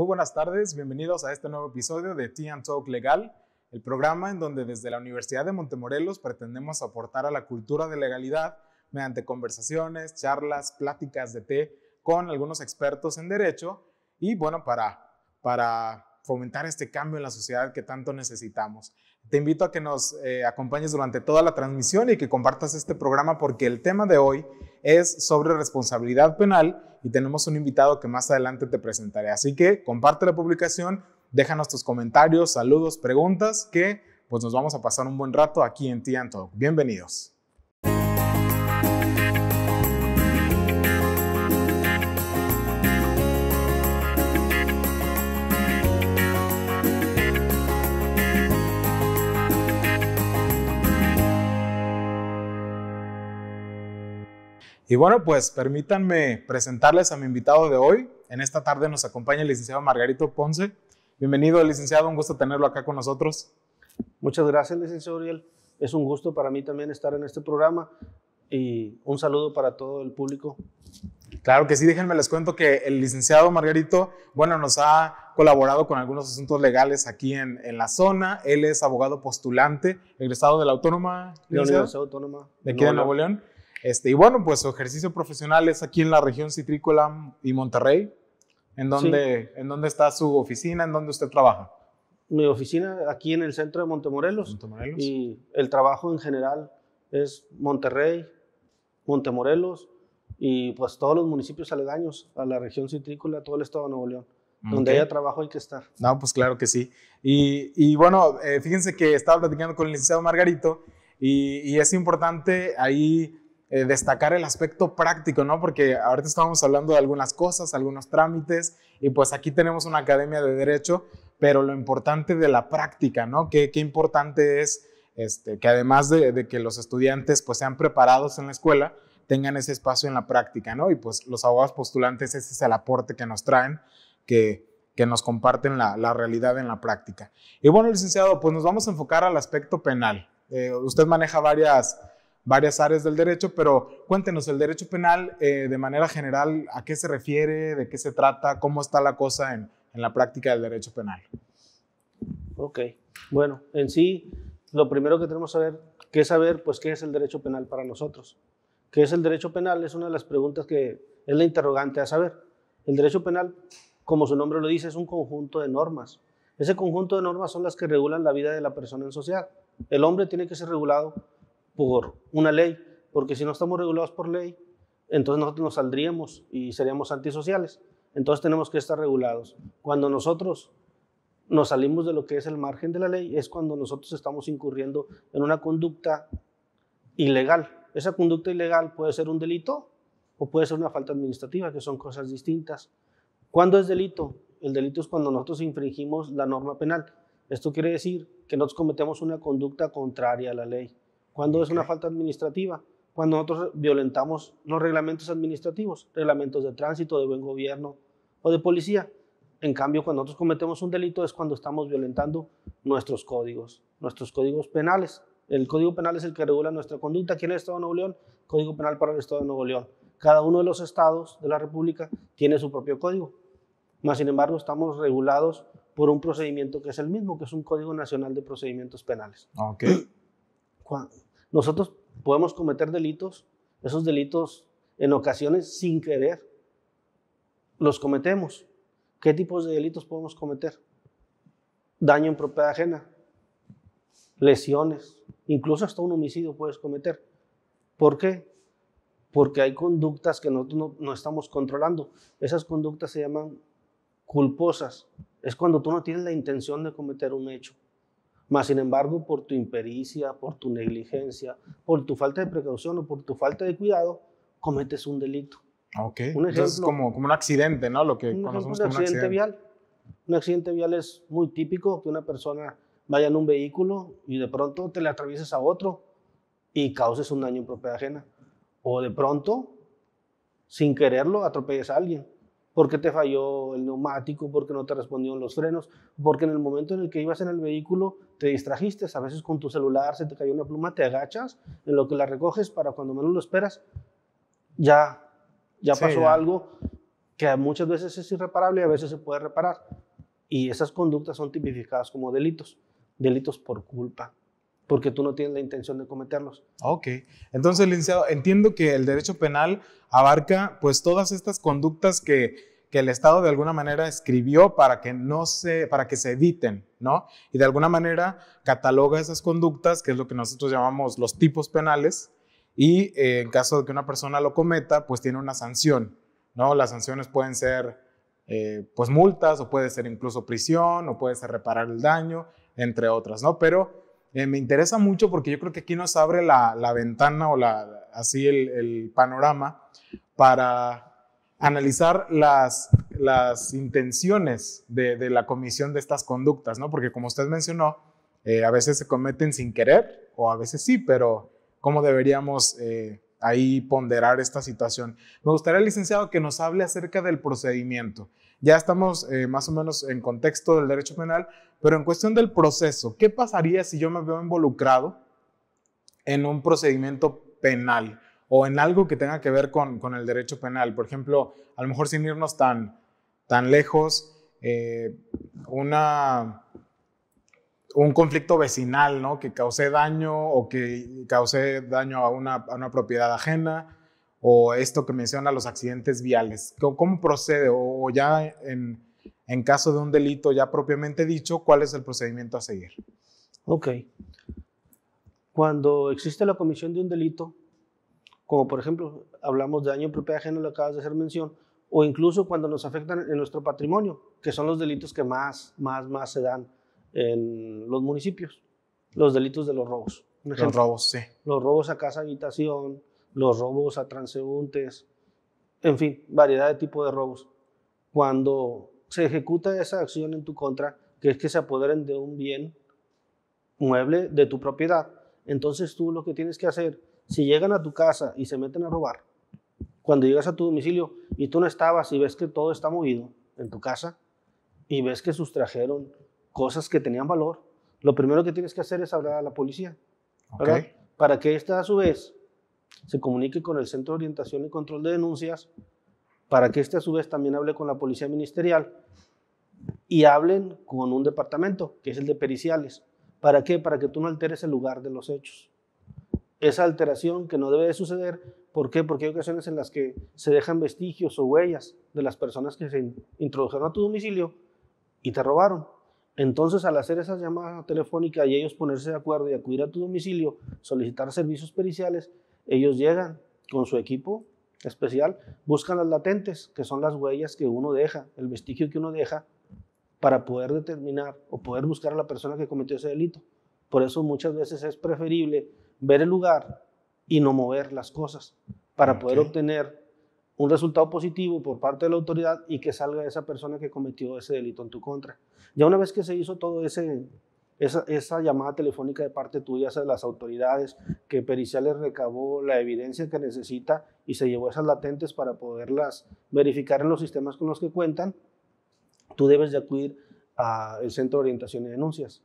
Muy buenas tardes, bienvenidos a este nuevo episodio de Tea and Talk Legal, el programa en donde desde la Universidad de Montemorelos pretendemos aportar a la cultura de legalidad mediante conversaciones, charlas, pláticas de té con algunos expertos en derecho y bueno, para, para fomentar este cambio en la sociedad que tanto necesitamos. Te invito a que nos eh, acompañes durante toda la transmisión y que compartas este programa porque el tema de hoy es sobre responsabilidad penal y tenemos un invitado que más adelante te presentaré. Así que comparte la publicación, déjanos tus comentarios, saludos, preguntas, que pues nos vamos a pasar un buen rato aquí en Tian Bienvenidos. Y bueno, pues permítanme presentarles a mi invitado de hoy. En esta tarde nos acompaña el licenciado Margarito Ponce. Bienvenido, licenciado, un gusto tenerlo acá con nosotros. Muchas gracias, licenciado Uriel. Es un gusto para mí también estar en este programa y un saludo para todo el público. Claro que sí, déjenme les cuento que el licenciado Margarito, bueno, nos ha colaborado con algunos asuntos legales aquí en, la zona. Él es abogado postulante, egresado de la Autónoma. De la Universidad Autónoma. De aquí de Nuevo León. Este, y bueno, pues su ejercicio profesional es aquí en la región citrícola y Monterrey. ¿En dónde, ¿En está su oficina? ¿En dónde usted trabaja? Mi oficina aquí en el centro de Montemorelos. Y el trabajo en general es Monterrey, Montemorelos y pues todos los municipios aledaños a la región citrícola, todo el estado de Nuevo León. Mm, donde haya trabajo hay que estar. No, pues claro que sí. Y, bueno, eh, fíjense que estaba platicando con el licenciado Margarito y, y, es importante ahí eh, destacar el aspecto práctico, ¿no? Porque ahorita estábamos hablando de algunas cosas, algunos trámites, y pues aquí tenemos una academia de derecho, pero lo importante de la práctica, ¿no? Qué, qué importante es este, que además de, de, que los estudiantes pues sean preparados en la escuela, tengan ese espacio en la práctica, ¿no? Y pues los abogados postulantes, ese es el aporte que nos traen, que, que nos comparten la, la realidad en la práctica. Y bueno, licenciado, pues nos vamos a enfocar al aspecto penal. Eh, usted maneja varias varias áreas del derecho, pero cuéntenos, el derecho penal eh, de manera general, ¿a qué se refiere? ¿De qué se trata? ¿Cómo está la cosa en, la práctica del derecho penal? Ok, bueno, en sí, lo primero que tenemos que saber, que saber, pues, qué es el derecho penal para nosotros. ¿Qué es el derecho penal? Es una de las preguntas que es la interrogante a saber. El derecho penal, como su nombre lo dice, es un conjunto de normas. Ese conjunto de normas son las que regulan la vida de la persona en sociedad. El hombre tiene que ser regulado una ley, porque si no estamos regulados por ley, entonces nosotros nos saldríamos y seríamos antisociales. Entonces tenemos que estar regulados. Cuando nosotros nos salimos de lo que es el margen de la ley, es cuando nosotros estamos incurriendo en una conducta ilegal. Esa conducta ilegal puede ser un delito o puede ser una falta administrativa, que son cosas distintas. ¿Cuándo es delito? El delito es cuando nosotros infringimos la norma penal. Esto quiere decir que nosotros cometemos una conducta contraria a la ley cuando es una falta administrativa, cuando nosotros violentamos los reglamentos administrativos, reglamentos de tránsito, de buen gobierno o de policía. En cambio, cuando nosotros cometemos un delito es cuando estamos violentando nuestros códigos, nuestros códigos penales. El Código Penal es el que regula nuestra conducta aquí en el Estado de Nuevo León, Código Penal para el Estado de Nuevo León. Cada uno de los estados de la República tiene su propio código. Más sin embargo, estamos regulados por un procedimiento que es el mismo, que es un Código Nacional de Procedimientos Penales. Okay. Nosotros podemos cometer delitos, esos delitos en ocasiones sin querer los cometemos. ¿Qué tipos de delitos podemos cometer? Daño en propiedad ajena, lesiones, incluso hasta un homicidio puedes cometer. ¿Por qué? Porque hay conductas que nosotros no, no estamos controlando. Esas conductas se llaman culposas. Es cuando tú no tienes la intención de cometer un hecho. Mas, sin embargo, por tu impericia, por tu negligencia, por tu falta de precaución o por tu falta de cuidado, cometes un delito. Ok. Un como, como un accidente, ¿no? Lo que un conocemos un accidente, vial. Un accidente vial es muy típico que una persona vaya en un vehículo y de pronto te le atravieses a otro y causes un daño en propiedad ajena. O de pronto, sin quererlo, atropelles a alguien porque te falló el neumático, porque no te respondieron los frenos, porque en el momento en el que ibas en el vehículo te distrajiste, a veces con tu celular se te cayó una pluma, te agachas, en lo que la recoges para cuando menos lo esperas, ya, ya pasó algo que muchas veces es irreparable y a veces se puede reparar. Y esas conductas son tipificadas como delitos, delitos por culpa porque tú no tienes la intención de cometerlos. Ok. Entonces, licenciado, entiendo que el derecho penal abarca pues todas estas conductas que, el Estado de alguna manera escribió para que no se, para que se eviten, ¿no? Y de alguna manera cataloga esas conductas, que es lo que nosotros llamamos los tipos penales, y eh, en caso de que una persona lo cometa, pues tiene una sanción, ¿no? Las sanciones pueden ser eh, pues multas o puede ser incluso prisión o puede ser reparar el daño, entre otras, ¿no? Pero eh, me interesa mucho porque yo creo que aquí nos abre la, ventana o la, así el, panorama para analizar las, intenciones de, la comisión de estas conductas, ¿no? Porque como usted mencionó, eh, a veces se cometen sin querer o a veces sí, pero ¿cómo deberíamos eh, ahí ponderar esta situación? Me gustaría, licenciado, que nos hable acerca del procedimiento. Ya estamos eh, más o menos en contexto del derecho penal, pero en cuestión del proceso, ¿qué pasaría si yo me veo involucrado en un procedimiento penal o en algo que tenga que ver con, el derecho penal? Por ejemplo, a lo mejor sin irnos tan, tan lejos, eh, una, un conflicto vecinal, ¿no? Que causé daño o que causé daño a una propiedad ajena o esto que menciona los accidentes viales. ¿Cómo procede? O ya en, caso de un delito ya propiamente dicho, ¿cuál es el procedimiento a seguir? Ok. Cuando existe la comisión de un delito, como por ejemplo hablamos de daño en propiedad ajena, lo acabas de hacer mención, o incluso cuando nos afectan en nuestro patrimonio, que son los delitos que más, más, más se dan en los municipios, los delitos de los robos. Los robos, sí. Los robos a casa, habitación, los robos a transeúntes, en fin, variedad de tipos de robos. Cuando se ejecuta esa acción en tu contra, que es que se apoderen de un bien mueble de tu propiedad, entonces tú lo que tienes que hacer, si llegan a tu casa y se meten a robar, cuando llegas a tu domicilio y tú no estabas y ves que todo está movido en tu casa y ves que sustrajeron cosas que tenían valor, lo primero que tienes que hacer es hablar a la policía. Para que esta a su vez se comunique con el Centro de Orientación y Control de Denuncias para que éste a su vez también hable con la Policía Ministerial y hablen con un departamento, que es el de periciales. ¿Para qué? Para que tú no alteres el lugar de los hechos. Esa alteración que no debe de suceder, ¿por qué? Porque hay ocasiones en las que se dejan vestigios o huellas de las personas que se introdujeron a tu domicilio y te robaron. Entonces, al hacer esa llamada telefónica y ellos ponerse de acuerdo y acudir a tu domicilio, solicitar servicios periciales, ellos llegan con su equipo especial, buscan las latentes, que son las huellas que uno deja, el vestigio que uno deja para poder determinar o poder buscar a la persona que cometió ese delito. Por eso muchas veces es preferible ver el lugar y no mover las cosas para poder obtener un resultado positivo por parte de la autoridad y que salga esa persona que cometió ese delito en tu contra. Ya una vez que se hizo todo ese esa, llamada telefónica de parte tuya a las autoridades, que Periciales recabó la evidencia que necesita y se llevó esas latentes para poderlas verificar en los sistemas con los que cuentan, tú debes de acudir al Centro de Orientación y Denuncias.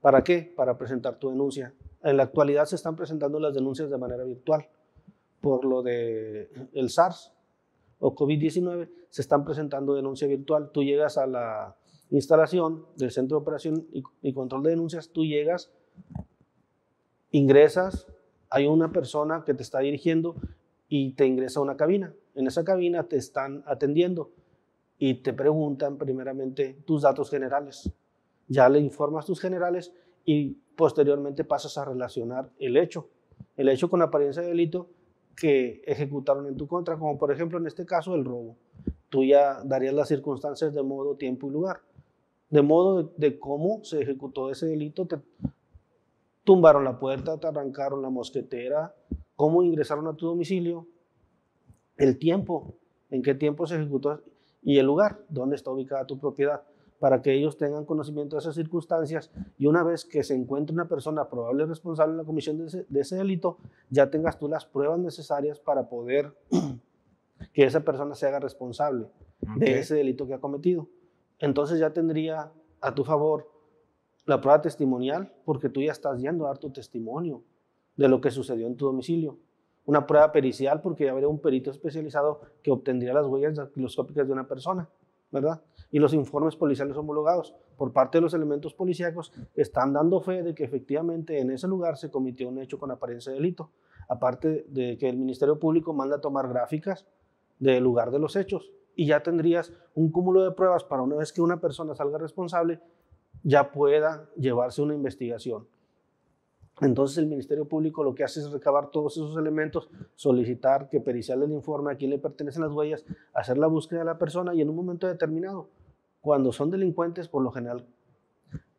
¿Para qué? Para presentar tu denuncia. En la actualidad se están presentando las denuncias de manera virtual por lo de el SARS o COVID-19, se están presentando denuncia virtual. Tú llegas a la instalación del Centro de Operación y Control de Denuncias, tú llegas, ingresas, hay una persona que te está dirigiendo y te ingresa a una cabina. En esa cabina te están atendiendo y te preguntan primeramente tus datos generales. Ya le informas tus generales y posteriormente pasas a relacionar el hecho, el hecho con apariencia de delito que ejecutaron en tu contra, como por ejemplo en este caso el robo. Tú ya darías las circunstancias de modo, tiempo y lugar de modo de, cómo se ejecutó ese delito, te tumbaron la puerta, te arrancaron la mosquetera, cómo ingresaron a tu domicilio, el tiempo, en qué tiempo se ejecutó y el lugar, dónde está ubicada tu propiedad, para que ellos tengan conocimiento de esas circunstancias y una vez que se encuentre una persona probable responsable en la comisión de ese, delito, ya tengas tú las pruebas necesarias para poder que esa persona se haga responsable de ese delito que ha cometido entonces ya tendría a tu favor la prueba testimonial, porque tú ya estás yendo a dar tu testimonio de lo que sucedió en tu domicilio. Una prueba pericial, porque ya habría un perito especializado que obtendría las huellas dactiloscópicas de una persona, ¿verdad? Y los informes policiales homologados por parte de los elementos policíacos están dando fe de que efectivamente en ese lugar se cometió un hecho con apariencia de delito. Aparte de que el Ministerio Público manda a tomar gráficas del lugar de los hechos y ya tendrías un cúmulo de pruebas para una vez que una persona salga responsable, ya pueda llevarse una investigación. Entonces el Ministerio Público lo que hace es recabar todos esos elementos, solicitar que pericial el informe a quién le pertenecen las huellas, hacer la búsqueda de la persona y en un momento determinado, cuando son delincuentes, por lo general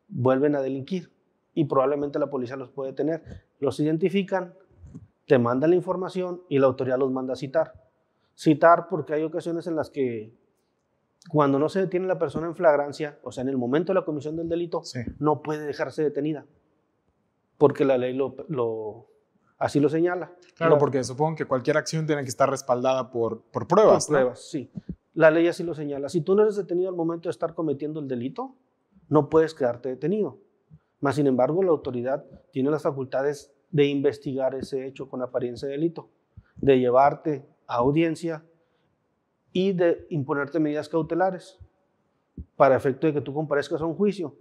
vuelven a delinquir y probablemente la policía los puede tener. Los identifican, te manda la información y la autoridad los manda a citar citar porque hay ocasiones en las que cuando no se detiene la persona en flagrancia, o sea, en el momento de la comisión del delito, no puede dejarse detenida, porque la ley lo, así lo señala. Claro, porque supongo que cualquier acción tiene que estar respaldada por, por pruebas. Por pruebas, sí. La ley así lo señala. Si tú no eres detenido al momento de estar cometiendo el delito, no puedes quedarte detenido. Más sin embargo, la autoridad tiene las facultades de investigar ese hecho con apariencia de delito, de llevarte audiencia y de imponerte medidas cautelares para efecto de que tú comparezcas a un juicio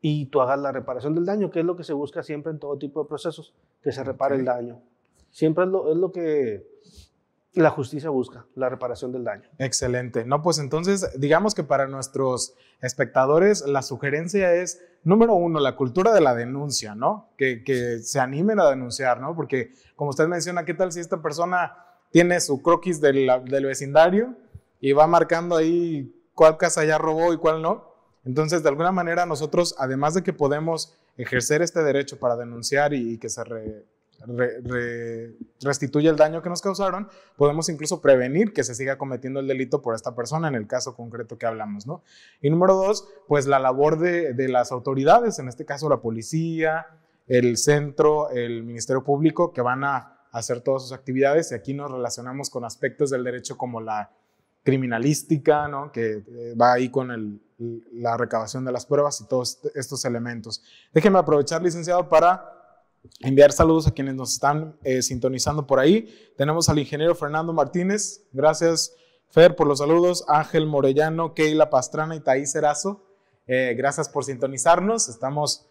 y tú hagas la reparación del daño, que es lo que se busca siempre en todo tipo de procesos, que se repare el daño. Siempre es lo, es lo que la justicia busca, la reparación del daño. Excelente. No, pues entonces, digamos que para nuestros espectadores, la sugerencia es, número uno, la cultura de la denuncia, ¿no? Que, que se animen a denunciar, ¿no? Porque, como usted menciona, ¿qué tal si esta persona tiene su croquis del, vecindario y va marcando ahí cuál casa ya robó y cuál no. Entonces, de alguna manera, nosotros, además de que podemos ejercer este derecho para denunciar y, que se restituya el daño que nos causaron, podemos incluso prevenir que se siga cometiendo el delito por esta persona, en el caso concreto que hablamos, ¿no? Y número dos, pues la labor de las autoridades, en este caso la policía, el centro, el Ministerio Público, que van a hacer todas sus actividades. Y aquí nos relacionamos con aspectos del derecho como la criminalística, ¿no? que eh, va ahí con la recabación de las pruebas y todos estos elementos. Déjenme aprovechar, licenciado, para enviar saludos a quienes nos están eh, sintonizando por ahí. Tenemos al ingeniero Fernando Martínez, gracias Fer por los saludos, Ángel Morellano, Keila Pastrana y Taí Cerazo, eh, gracias por sintonizarnos. Estamos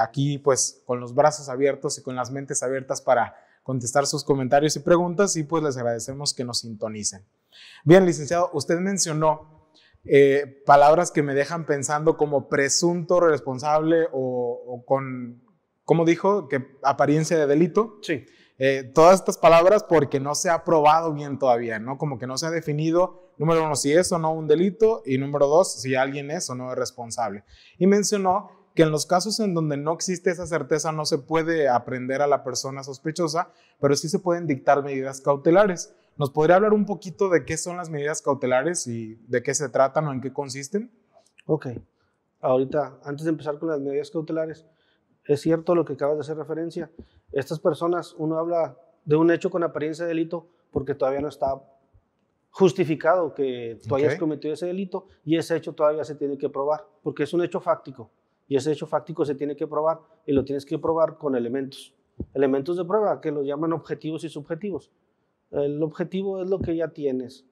aquí pues con los brazos abiertos y con las mentes abiertas para contestar sus comentarios y preguntas y pues les agradecemos que nos sintonicen. Bien, licenciado, usted mencionó eh, palabras que me dejan pensando como presunto responsable o, con, ¿cómo dijo? Que apariencia de delito. Sí. Eh, todas estas palabras porque no se ha probado bien todavía, ¿no? Como que no se ha definido, número uno, si es o no un delito y número dos, si alguien es o no es responsable. Y mencionó que en los casos en donde no existe esa certeza no se puede aprender a la persona sospechosa, pero sí se pueden dictar medidas cautelares. ¿Nos podría hablar un poquito de qué son las medidas cautelares y de qué se tratan o en qué consisten? Ok. Ahorita, antes de empezar con las medidas cautelares, es cierto lo que acabas de hacer referencia. Estas personas, uno habla de un hecho con apariencia de delito porque todavía no está justificado que tú hayas cometido ese delito y ese hecho todavía se tiene que probar porque es un hecho fáctico. Y ese hecho fáctico se tiene que probar y lo tienes que probar con elementos. Elementos de prueba que los llaman objetivos y subjetivos. El objetivo es lo que ya tienes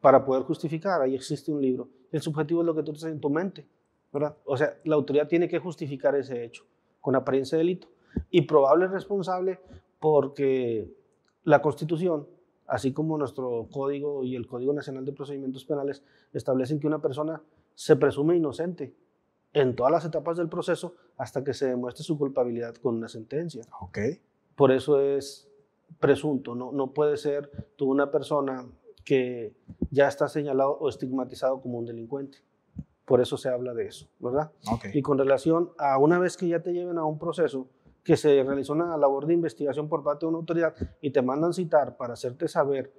para poder justificar. Ahí existe un libro. El subjetivo es lo que tú tienes en tu mente. ¿verdad? O sea, la autoridad tiene que justificar ese hecho con apariencia de delito. Y probable responsable porque la Constitución, así como nuestro Código y el Código Nacional de Procedimientos Penales, establecen que una persona se presume inocente en todas las etapas del proceso hasta que se demuestre su culpabilidad con una sentencia. Ok. Por eso es presunto, no, no puede ser tú una persona que ya está señalado o estigmatizado como un delincuente. Por eso se habla de eso, ¿verdad? Y con relación a una vez que ya te lleven a un proceso, que se realizó una labor de investigación por parte de una autoridad y te mandan citar para hacerte saber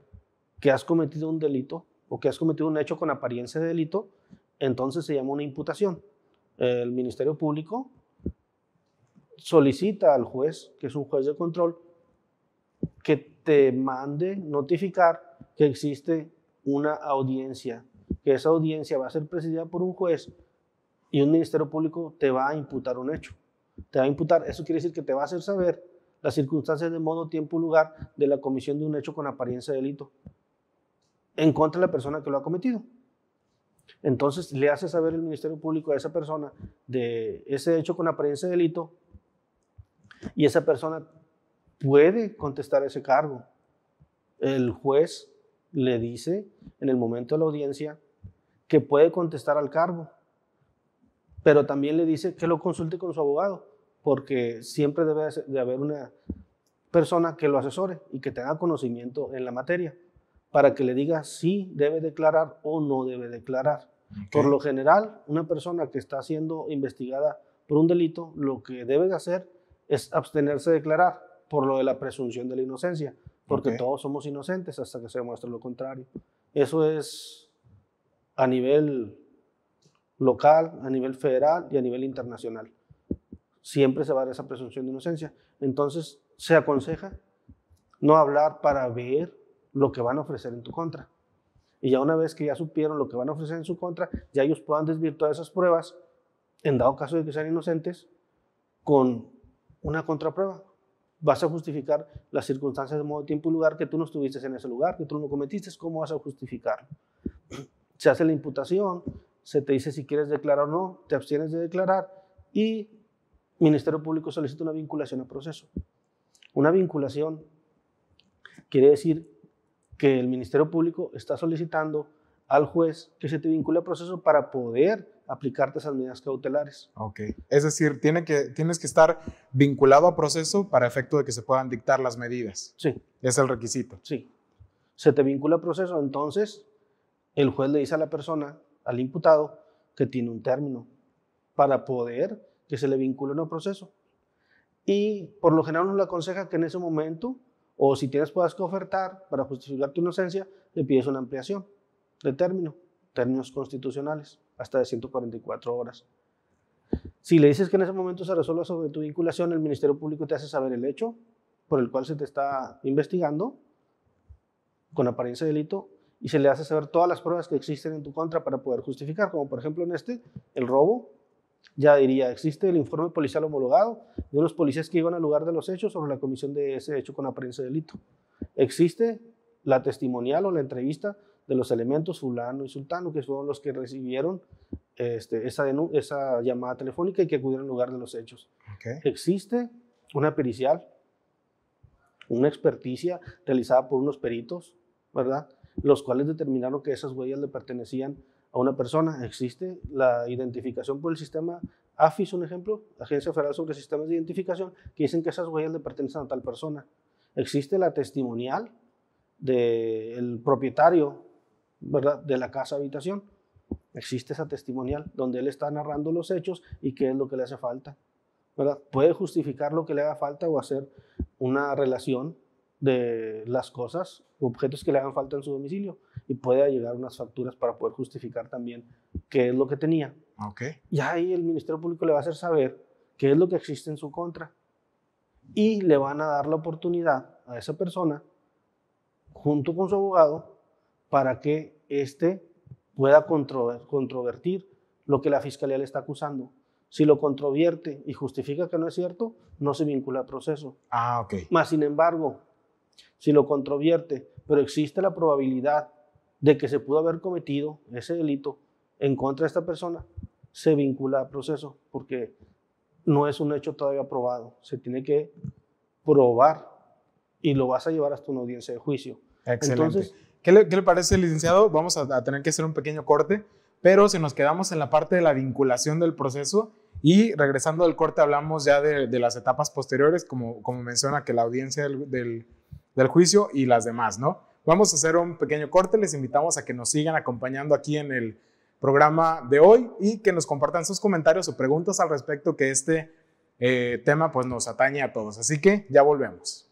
que has cometido un delito o que has cometido un hecho con apariencia de delito, entonces se llama una imputación el Ministerio Público solicita al juez, que es un juez de control, que te mande notificar que existe una audiencia, que esa audiencia va a ser presidida por un juez y un Ministerio Público te va a imputar un hecho. Te va a imputar, eso quiere decir que te va a hacer saber las circunstancias de modo, tiempo y lugar de la comisión de un hecho con apariencia de delito en contra de la persona que lo ha cometido. Entonces le hace saber el Ministerio Público a esa persona de ese hecho con apariencia de delito y esa persona puede contestar ese cargo. El juez le dice en el momento de la audiencia que puede contestar al cargo, pero también le dice que lo consulte con su abogado, porque siempre debe de haber una persona que lo asesore y que tenga conocimiento en la materia para que le diga si debe declarar o no debe declarar. Por lo general, una persona que está siendo investigada por un delito, lo que debe hacer es abstenerse de declarar por lo de la presunción de la inocencia, porque todos somos inocentes hasta que se demuestre lo contrario. Eso es a nivel local, a nivel federal y a nivel internacional. Siempre se va a dar esa presunción de inocencia. Entonces, se aconseja no hablar para ver lo que van a ofrecer en tu contra. Y ya una vez que ya supieron lo que van a ofrecer en su contra, ya ellos puedan desvirtuar esas pruebas, en dado caso de que sean inocentes, con una contraprueba. Vas a justificar las circunstancias de modo, tiempo y lugar que tú no estuviste en ese lugar, que tú no cometiste, ¿cómo vas a justificar? Se hace la imputación, se te dice si quieres declarar o no, te abstienes de declarar y Ministerio Público solicita una vinculación al proceso. Una vinculación quiere decir que el Ministerio Público está solicitando al juez que se te vincule a proceso para poder aplicarte esas medidas cautelares. Ok, es decir, tienes que estar vinculado a proceso para efecto de que se puedan dictar las medidas. Sí. Es el requisito. Sí. Se te vincula a proceso, entonces el juez le dice a la persona, al imputado, que tiene un término para poder que se le vincule a un proceso. Y por lo general nos le aconseja que en ese momento o si tienes pruebas que ofertar para justificar tu inocencia, le pides una ampliación de término, términos constitucionales, hasta de 144 horas. Si le dices que en ese momento se resuelve sobre tu vinculación, el Ministerio Público te hace saber el hecho por el cual se te está investigando con apariencia de delito y se le hace saber todas las pruebas que existen en tu contra para poder justificar, como por ejemplo en este, el robo ya diría, existe el informe policial homologado de unos policías que iban al lugar de los hechos sobre la comisión de ese hecho con apariencia de delito. Existe la testimonial o la entrevista de los elementos fulano y sultano, que fueron los que recibieron este, esa, llamada telefónica y que acudieron al lugar de los hechos. Existe una pericial, una experticia realizada por unos peritos, ¿verdad? Los cuales determinaron que esas huellas le pertenecían a una persona. Existe la identificación por el sistema AFIS, un ejemplo, Agencia Federal sobre Sistemas de Identificación, que dicen que esas huellas le pertenecen a tal persona. Existe la testimonial del propietario ¿verdad? de la casa habitación. Existe esa testimonial donde él está narrando los hechos y qué es lo que le hace falta. ¿verdad? Puede justificar lo que le haga falta o hacer una relación de las cosas, objetos que le hagan falta en su domicilio y pueda llegar unas facturas para poder justificar también qué es lo que tenía. Y ahí el Ministerio Público le va a hacer saber qué es lo que existe en su contra. Y le van a dar la oportunidad a esa persona, junto con su abogado, para que éste pueda controvertir lo que la fiscalía le está acusando. Si lo controvierte y justifica que no es cierto, no se vincula al proceso. Ah, ok. Más sin embargo, si lo controvierte, pero existe la probabilidad de que se pudo haber cometido ese delito en contra de esta persona, se vincula al proceso porque no es un hecho todavía probado. Se tiene que probar y lo vas a llevar hasta una audiencia de juicio. Excelente. Entonces, ¿Qué, le, ¿Qué le parece, licenciado? Vamos a, tener que hacer un pequeño corte, pero si nos quedamos en la parte de la vinculación del proceso, y regresando del corte, hablamos ya de, de, las etapas posteriores, como, como menciona que la audiencia del, del, juicio y las demás, ¿no? Vamos a hacer un pequeño corte, les invitamos a que nos sigan acompañando aquí en el programa de hoy y que nos compartan sus comentarios o preguntas al respecto que este eh, tema pues nos atañe a todos. Así que ya volvemos.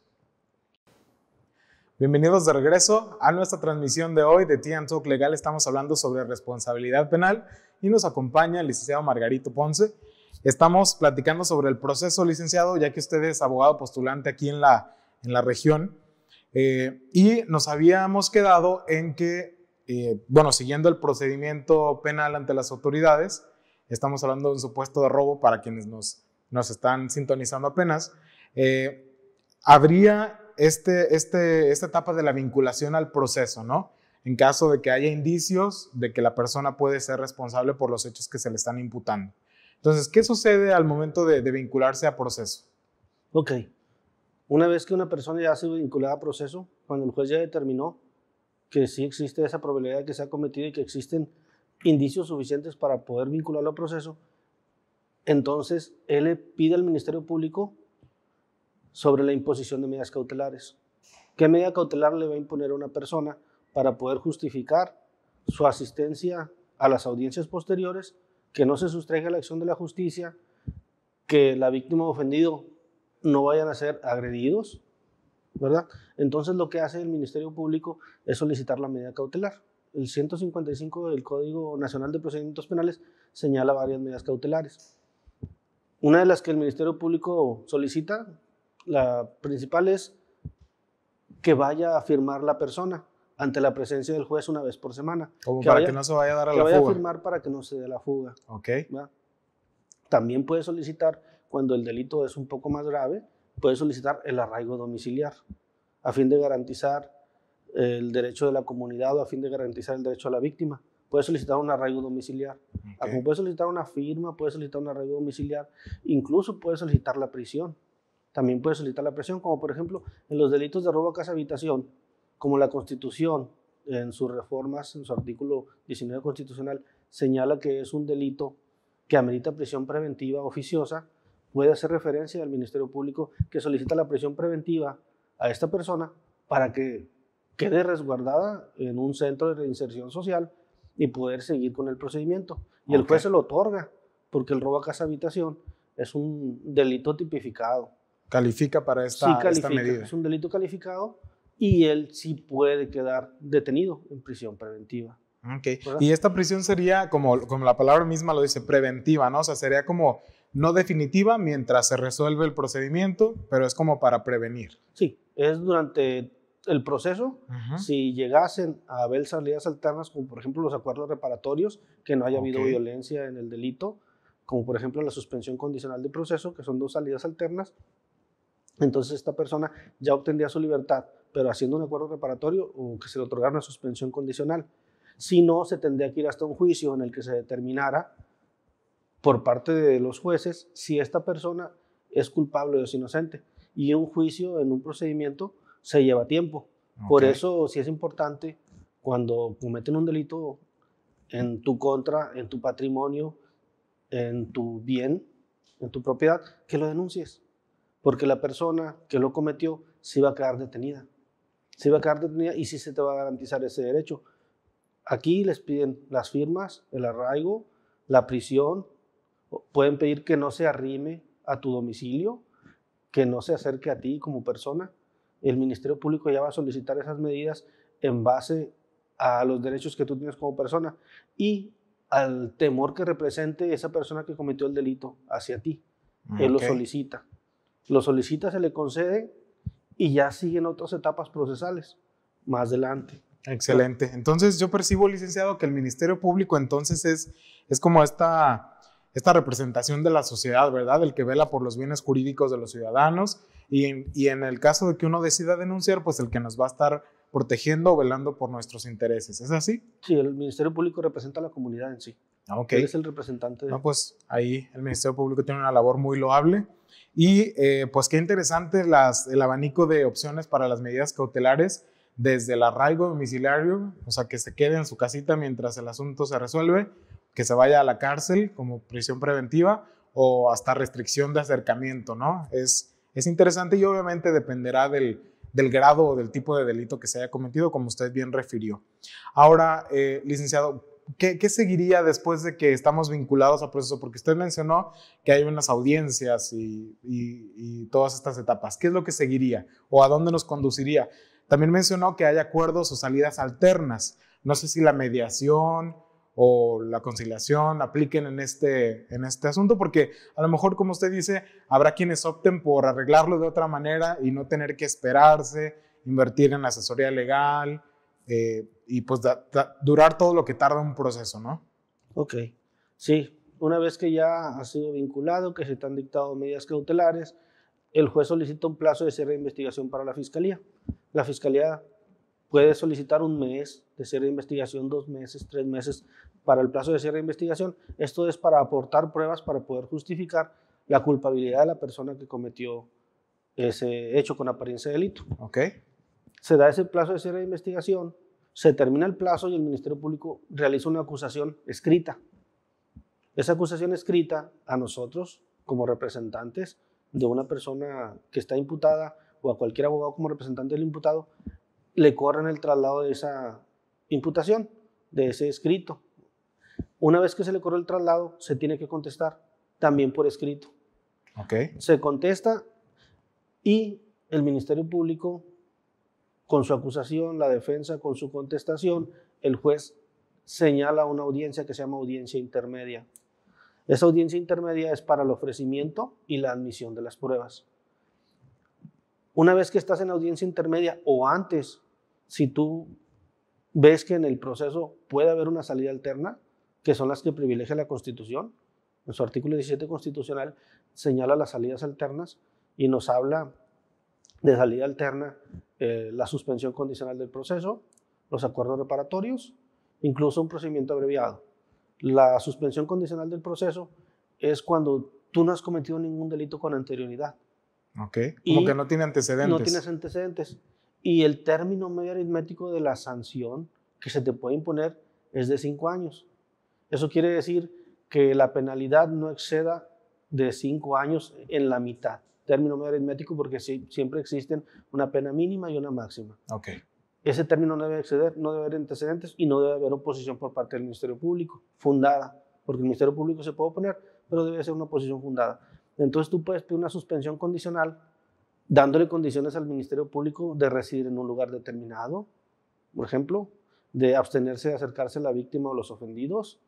Bienvenidos de regreso a nuestra transmisión de hoy de Tian Legal. Estamos hablando sobre responsabilidad penal y nos acompaña el licenciado Margarito Ponce. Estamos platicando sobre el proceso, licenciado, ya que usted es abogado postulante aquí en la, en la región. Eh, y nos habíamos quedado en que, eh, bueno, siguiendo el procedimiento penal ante las autoridades, estamos hablando de un supuesto de robo para quienes nos, nos están sintonizando apenas, eh, habría este, este, esta etapa de la vinculación al proceso, ¿no? En caso de que haya indicios de que la persona puede ser responsable por los hechos que se le están imputando. Entonces, ¿qué sucede al momento de, de vincularse a proceso? Ok, una vez que una persona ya ha sido vinculada a proceso, cuando el juez ya determinó que sí existe esa probabilidad de que ha cometido y que existen indicios suficientes para poder vincularlo a proceso, entonces él le pide al Ministerio Público sobre la imposición de medidas cautelares. ¿Qué medida cautelar le va a imponer a una persona para poder justificar su asistencia a las audiencias posteriores, que no se sustraiga a la acción de la justicia, que la víctima ofendido no vayan a ser agredidos, ¿verdad? Entonces lo que hace el Ministerio Público es solicitar la medida cautelar. El 155 del Código Nacional de Procedimientos Penales señala varias medidas cautelares. Una de las que el Ministerio Público solicita, la principal es que vaya a firmar la persona ante la presencia del juez una vez por semana. Como para que no se vaya a dar a la fuga. Que vaya a firmar para que no se dé la fuga. Ok. También puede solicitar cuando el delito es un poco más grave, puede solicitar el arraigo domiciliar a fin de garantizar el derecho de la comunidad o a fin de garantizar el derecho a la víctima. Puede solicitar un arraigo domiciliar. puede solicitar una firma, puede solicitar un arraigo domiciliar, incluso puede solicitar la prisión. También puede solicitar la prisión, como por ejemplo en los delitos de robo a casa habitación, como la Constitución en sus reformas, en su artículo 19 constitucional, señala que es un delito que amerita prisión preventiva oficiosa, puede hacer referencia al Ministerio Público que solicita la prisión preventiva a esta persona para que quede resguardada en un centro de reinserción social y poder seguir con el procedimiento. Y el juez se lo otorga, porque el robo a casa habitación es un delito tipificado. Califica para esta, sí, califica, medida. Es un delito calificado y él sí puede quedar detenido en prisión preventiva. Okay. Y esta prisión sería, como, como la palabra misma lo dice, preventiva, ¿no? O sea, sería como no definitiva mientras se resuelve el procedimiento, pero es como para prevenir. Sí, es durante el proceso. Si llegasen a haber salidas alternas, como por ejemplo los acuerdos reparatorios, que no haya habido violencia en el delito, como por ejemplo la suspensión condicional de proceso, que son dos salidas alternas, entonces esta persona ya obtendría su libertad, pero haciendo un acuerdo reparatorio o que se le otorgara una suspensión condicional. Si no, se tendría que ir hasta un juicio en el que se determinara por parte de los jueces si esta persona es culpable o es inocente. Y un juicio en un procedimiento se lleva tiempo. Por eso si es importante cuando cometen un delito en tu contra, en tu patrimonio, en tu bien, en tu propiedad, que lo denuncies. Porque la persona que lo cometió sí va a quedar detenida. Sí va a quedar detenida y sí se te va a garantizar ese derecho. Aquí les piden las firmas, el arraigo, la prisión, pueden pedir que no se arrime a tu domicilio, que no se acerque a ti como persona. El Ministerio Público ya va a solicitar esas medidas en base a los derechos que tú tienes como persona y al temor que represente esa persona que cometió el delito hacia ti. Mm, Él lo solicita. Lo solicita, se le concede y ya siguen otras etapas procesales más adelante. Excelente. Entonces yo percibo, licenciado, que el Ministerio Público entonces es, es como esta esta representación de la sociedad, ¿verdad? El que vela por los bienes jurídicos de los ciudadanos y en, el caso de que uno decida denunciar, pues el que nos va a estar protegiendo o velando por nuestros intereses. ¿Es así? Sí, el Ministerio Público representa a la comunidad en sí. Ah, ok. Él es el representante. No, pues ahí el Ministerio Público tiene una labor muy loable. Y eh, pues qué interesante las, el abanico de opciones para las medidas cautelares desde el arraigo domiciliario, o sea, que se quede en su casita mientras el asunto se resuelve, que se vaya a la cárcel como prisión preventiva o hasta restricción de acercamiento, ¿no? Es, es interesante y obviamente dependerá del, grado o del tipo de delito que se haya cometido, como usted bien refirió. Ahora, eh, licenciado, ¿qué, seguiría después de que estamos vinculados a proceso? Porque usted mencionó que hay unas audiencias y todas estas etapas. ¿Qué es lo que seguiría o a dónde nos conduciría? También mencionó que hay acuerdos o salidas alternas. No sé si la mediación, o la conciliación apliquen en este, en este asunto, porque a lo mejor, como usted dice, habrá quienes opten por arreglarlo de otra manera y no tener que esperarse, invertir en la asesoría legal eh, y pues durar todo lo que tarda un proceso, ¿no? Ok, sí. Una vez que ya ha sido vinculado, que se te han dictado medidas cautelares, el juez solicita un plazo de cierre de investigación para la fiscalía. La fiscalía puede solicitar un mes de cierre de investigación, dos meses, tres meses para el plazo de cierre de investigación. Esto es para aportar pruebas para poder justificar la culpabilidad de la persona que cometió ese hecho con apariencia de delito. Okay. Se da ese plazo de cierre de investigación, se termina el plazo y el Ministerio Público realiza una acusación escrita. Esa acusación escrita a nosotros, como representantes de una persona que está imputada o a cualquier abogado como representante del imputado, le corren el traslado de esa imputación, de ese escrito. Una vez que se le corre el traslado, se tiene que contestar también por escrito. Okay. Se contesta y el Ministerio Público, con su acusación, la defensa con su contestación, el juez señala una audiencia que se llama audiencia intermedia. Esa audiencia intermedia es para el ofrecimiento y la admisión de las pruebas. Una vez que estás en audiencia intermedia o antes, si tú ves que en el proceso puede haber una salida alterna, que son las que privilegia la Constitución, en su artículo 17 constitucional señala las salidas alternas y nos habla de salida alterna eh, la suspensión condicional del proceso, los acuerdos reparatorios, incluso un procedimiento abreviado. La suspensión condicional del proceso es cuando tú no has cometido ningún delito con anterioridad. Ok, como que no tiene antecedentes. No tienes antecedentes. Y el término medio aritmético de la sanción que se te puede imponer es de cinco años. Eso quiere decir que la penalidad no exceda de cinco años en la mitad. Término medio aritmético porque siempre existen una pena mínima y una máxima. Okay. Ese término no debe exceder, no debe haber antecedentes y no debe haber oposición por parte del Ministerio Público, fundada, porque el Ministerio Público se puede oponer, pero debe ser una oposición fundada. Entonces tú puedes pedir una suspensión condicional dándole condiciones al Ministerio Público de residir en un lugar determinado, por ejemplo, de abstenerse de acercarse a la víctima o los ofendidos,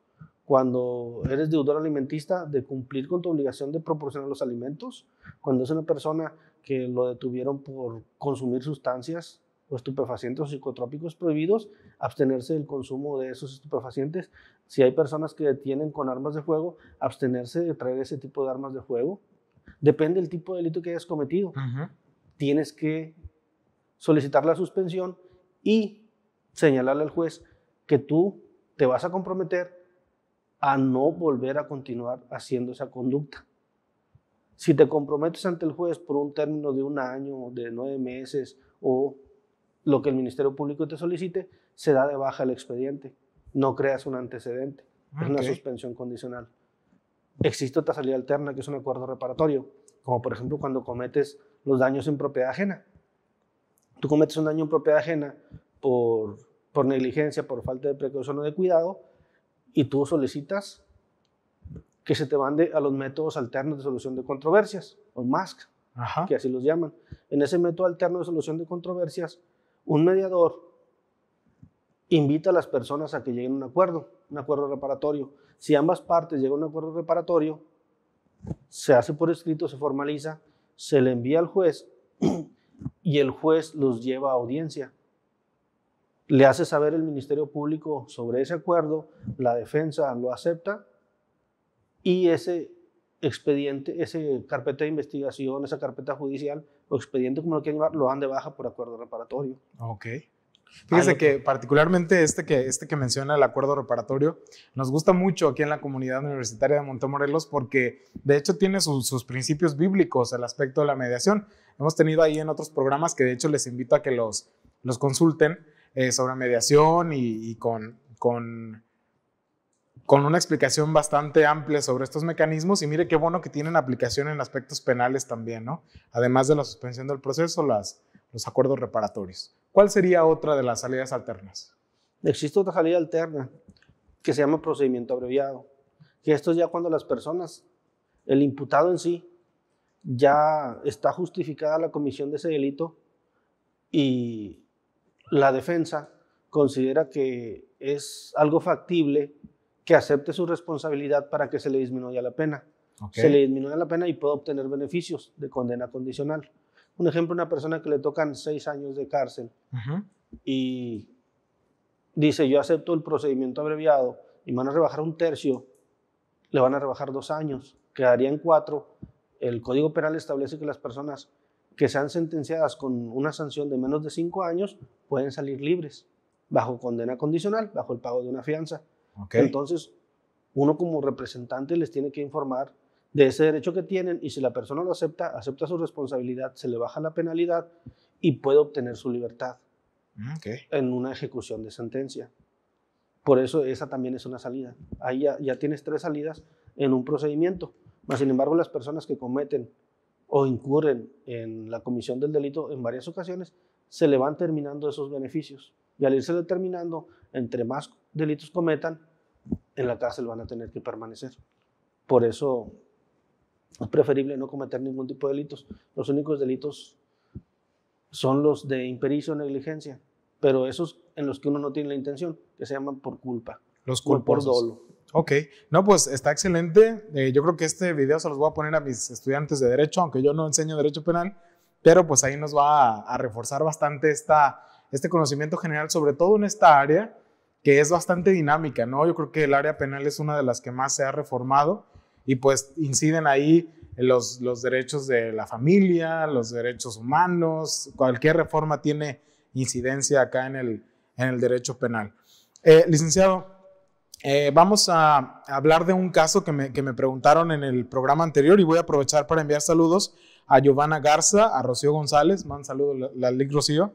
cuando eres deudor alimentista, de cumplir con tu obligación de proporcionar los alimentos, cuando es una persona que lo detuvieron por consumir sustancias o estupefacientes o psicotrópicos prohibidos, abstenerse del consumo de esos estupefacientes. Si hay personas que detienen con armas de fuego, abstenerse de traer ese tipo de armas de fuego. Depende del tipo de delito que hayas cometido. Tienes que solicitar la suspensión y señalarle al juez que tú te vas a comprometer a no volver a continuar haciendo esa conducta. Si te comprometes ante el juez por un término de un año, de nueve meses o lo que el Ministerio Público te solicite, se da de baja el expediente. No creas un antecedente. Es una suspensión condicional. Existe otra salida alterna que es un acuerdo reparatorio, como por ejemplo cuando cometes los daños en propiedad ajena. Tú cometes un daño en propiedad ajena por, por negligencia, por falta de precaución o de cuidado, y tú solicitas que se te mande a los métodos alternos de solución de controversias, o MASC, que así los llaman. En ese método alterno de solución de controversias, un mediador invita a las personas a que lleguen a un acuerdo, un acuerdo reparatorio. Si ambas partes llegan a un acuerdo reparatorio, se hace por escrito, se formaliza, se le envía al juez y el juez los lleva a audiencia. Le hace saber el Ministerio Público sobre ese acuerdo, la defensa lo acepta y ese expediente, esa carpeta de investigación, esa carpeta judicial o expediente, como lo quieran llamar, lo dan de baja por acuerdo reparatorio. Okay. Fíjese que particularmente este que, este que menciona el acuerdo reparatorio, nos gusta mucho aquí en la comunidad universitaria de Montemorelos porque de hecho tiene sus principios bíblicos el aspecto de la mediación. Hemos tenido ahí en otros programas que de hecho les invito a que los, los consulten eh, sobre mediación y, con, con, con una explicación bastante amplia sobre estos mecanismos y mire qué bueno que tienen aplicación en aspectos penales también, ¿no? Además de la suspensión del proceso, los acuerdos reparatorios. ¿Cuál sería otra de las salidas alternas? Existe otra salida alterna que se llama procedimiento abreviado, que esto es ya cuando las personas, el imputado en sí, ya está justificada la comisión de ese delito y la defensa considera que es algo factible que acepte su responsabilidad para que se le disminuya la pena. Se le disminuya la pena y pueda obtener beneficios de condena condicional un ejemplo, una persona que le tocan seis años de cárcel y dice, yo acepto el procedimiento abreviado y me van a rebajar un tercio, le van a rebajar dos años, quedarían cuatro. El Código Penal establece que las personas que sean sentenciadas con una sanción de menos de cinco años pueden salir libres bajo condena condicional, bajo el pago de una fianza. Entonces, uno como representante les tiene que informar de ese derecho que tienen y si la persona lo acepta, acepta su responsabilidad, se le baja la penalidad y puede obtener su libertad mm, en una ejecución de sentencia. Por eso esa también es una salida. Ahí ya, ya, tienes tres salidas en un procedimiento. sin embargo, las personas que cometen o incurren en la comisión del delito en varias ocasiones, se le van terminando esos beneficios. Y al irse determinando, entre más delitos cometan, en la cárcel van a tener que permanecer. Por eso es preferible no cometer ningún tipo de delitos. Los únicos delitos son los de impericio o negligencia, pero esos en los que uno no tiene la intención, que se llaman por culpa. Los O por dolo. Ok, no, pues está excelente. Eh, yo creo que este video se los voy a poner a mis estudiantes de Derecho, aunque yo no enseño Derecho Penal, pero pues ahí nos va a, a reforzar bastante esta, este conocimiento general, sobre todo en esta área que es bastante dinámica, ¿no? Yo creo que el área penal es una de las que más se ha reformado y pues inciden ahí los, los derechos de la familia, los derechos humanos, cualquier reforma tiene incidencia acá en el, en el derecho penal. Eh, licenciado, eh, vamos a hablar de un caso que me, que me, preguntaron en el programa anterior y voy a aprovechar para enviar saludos a Giovanna Garza, a Rocío González, man saludo la, la Lic Rocío,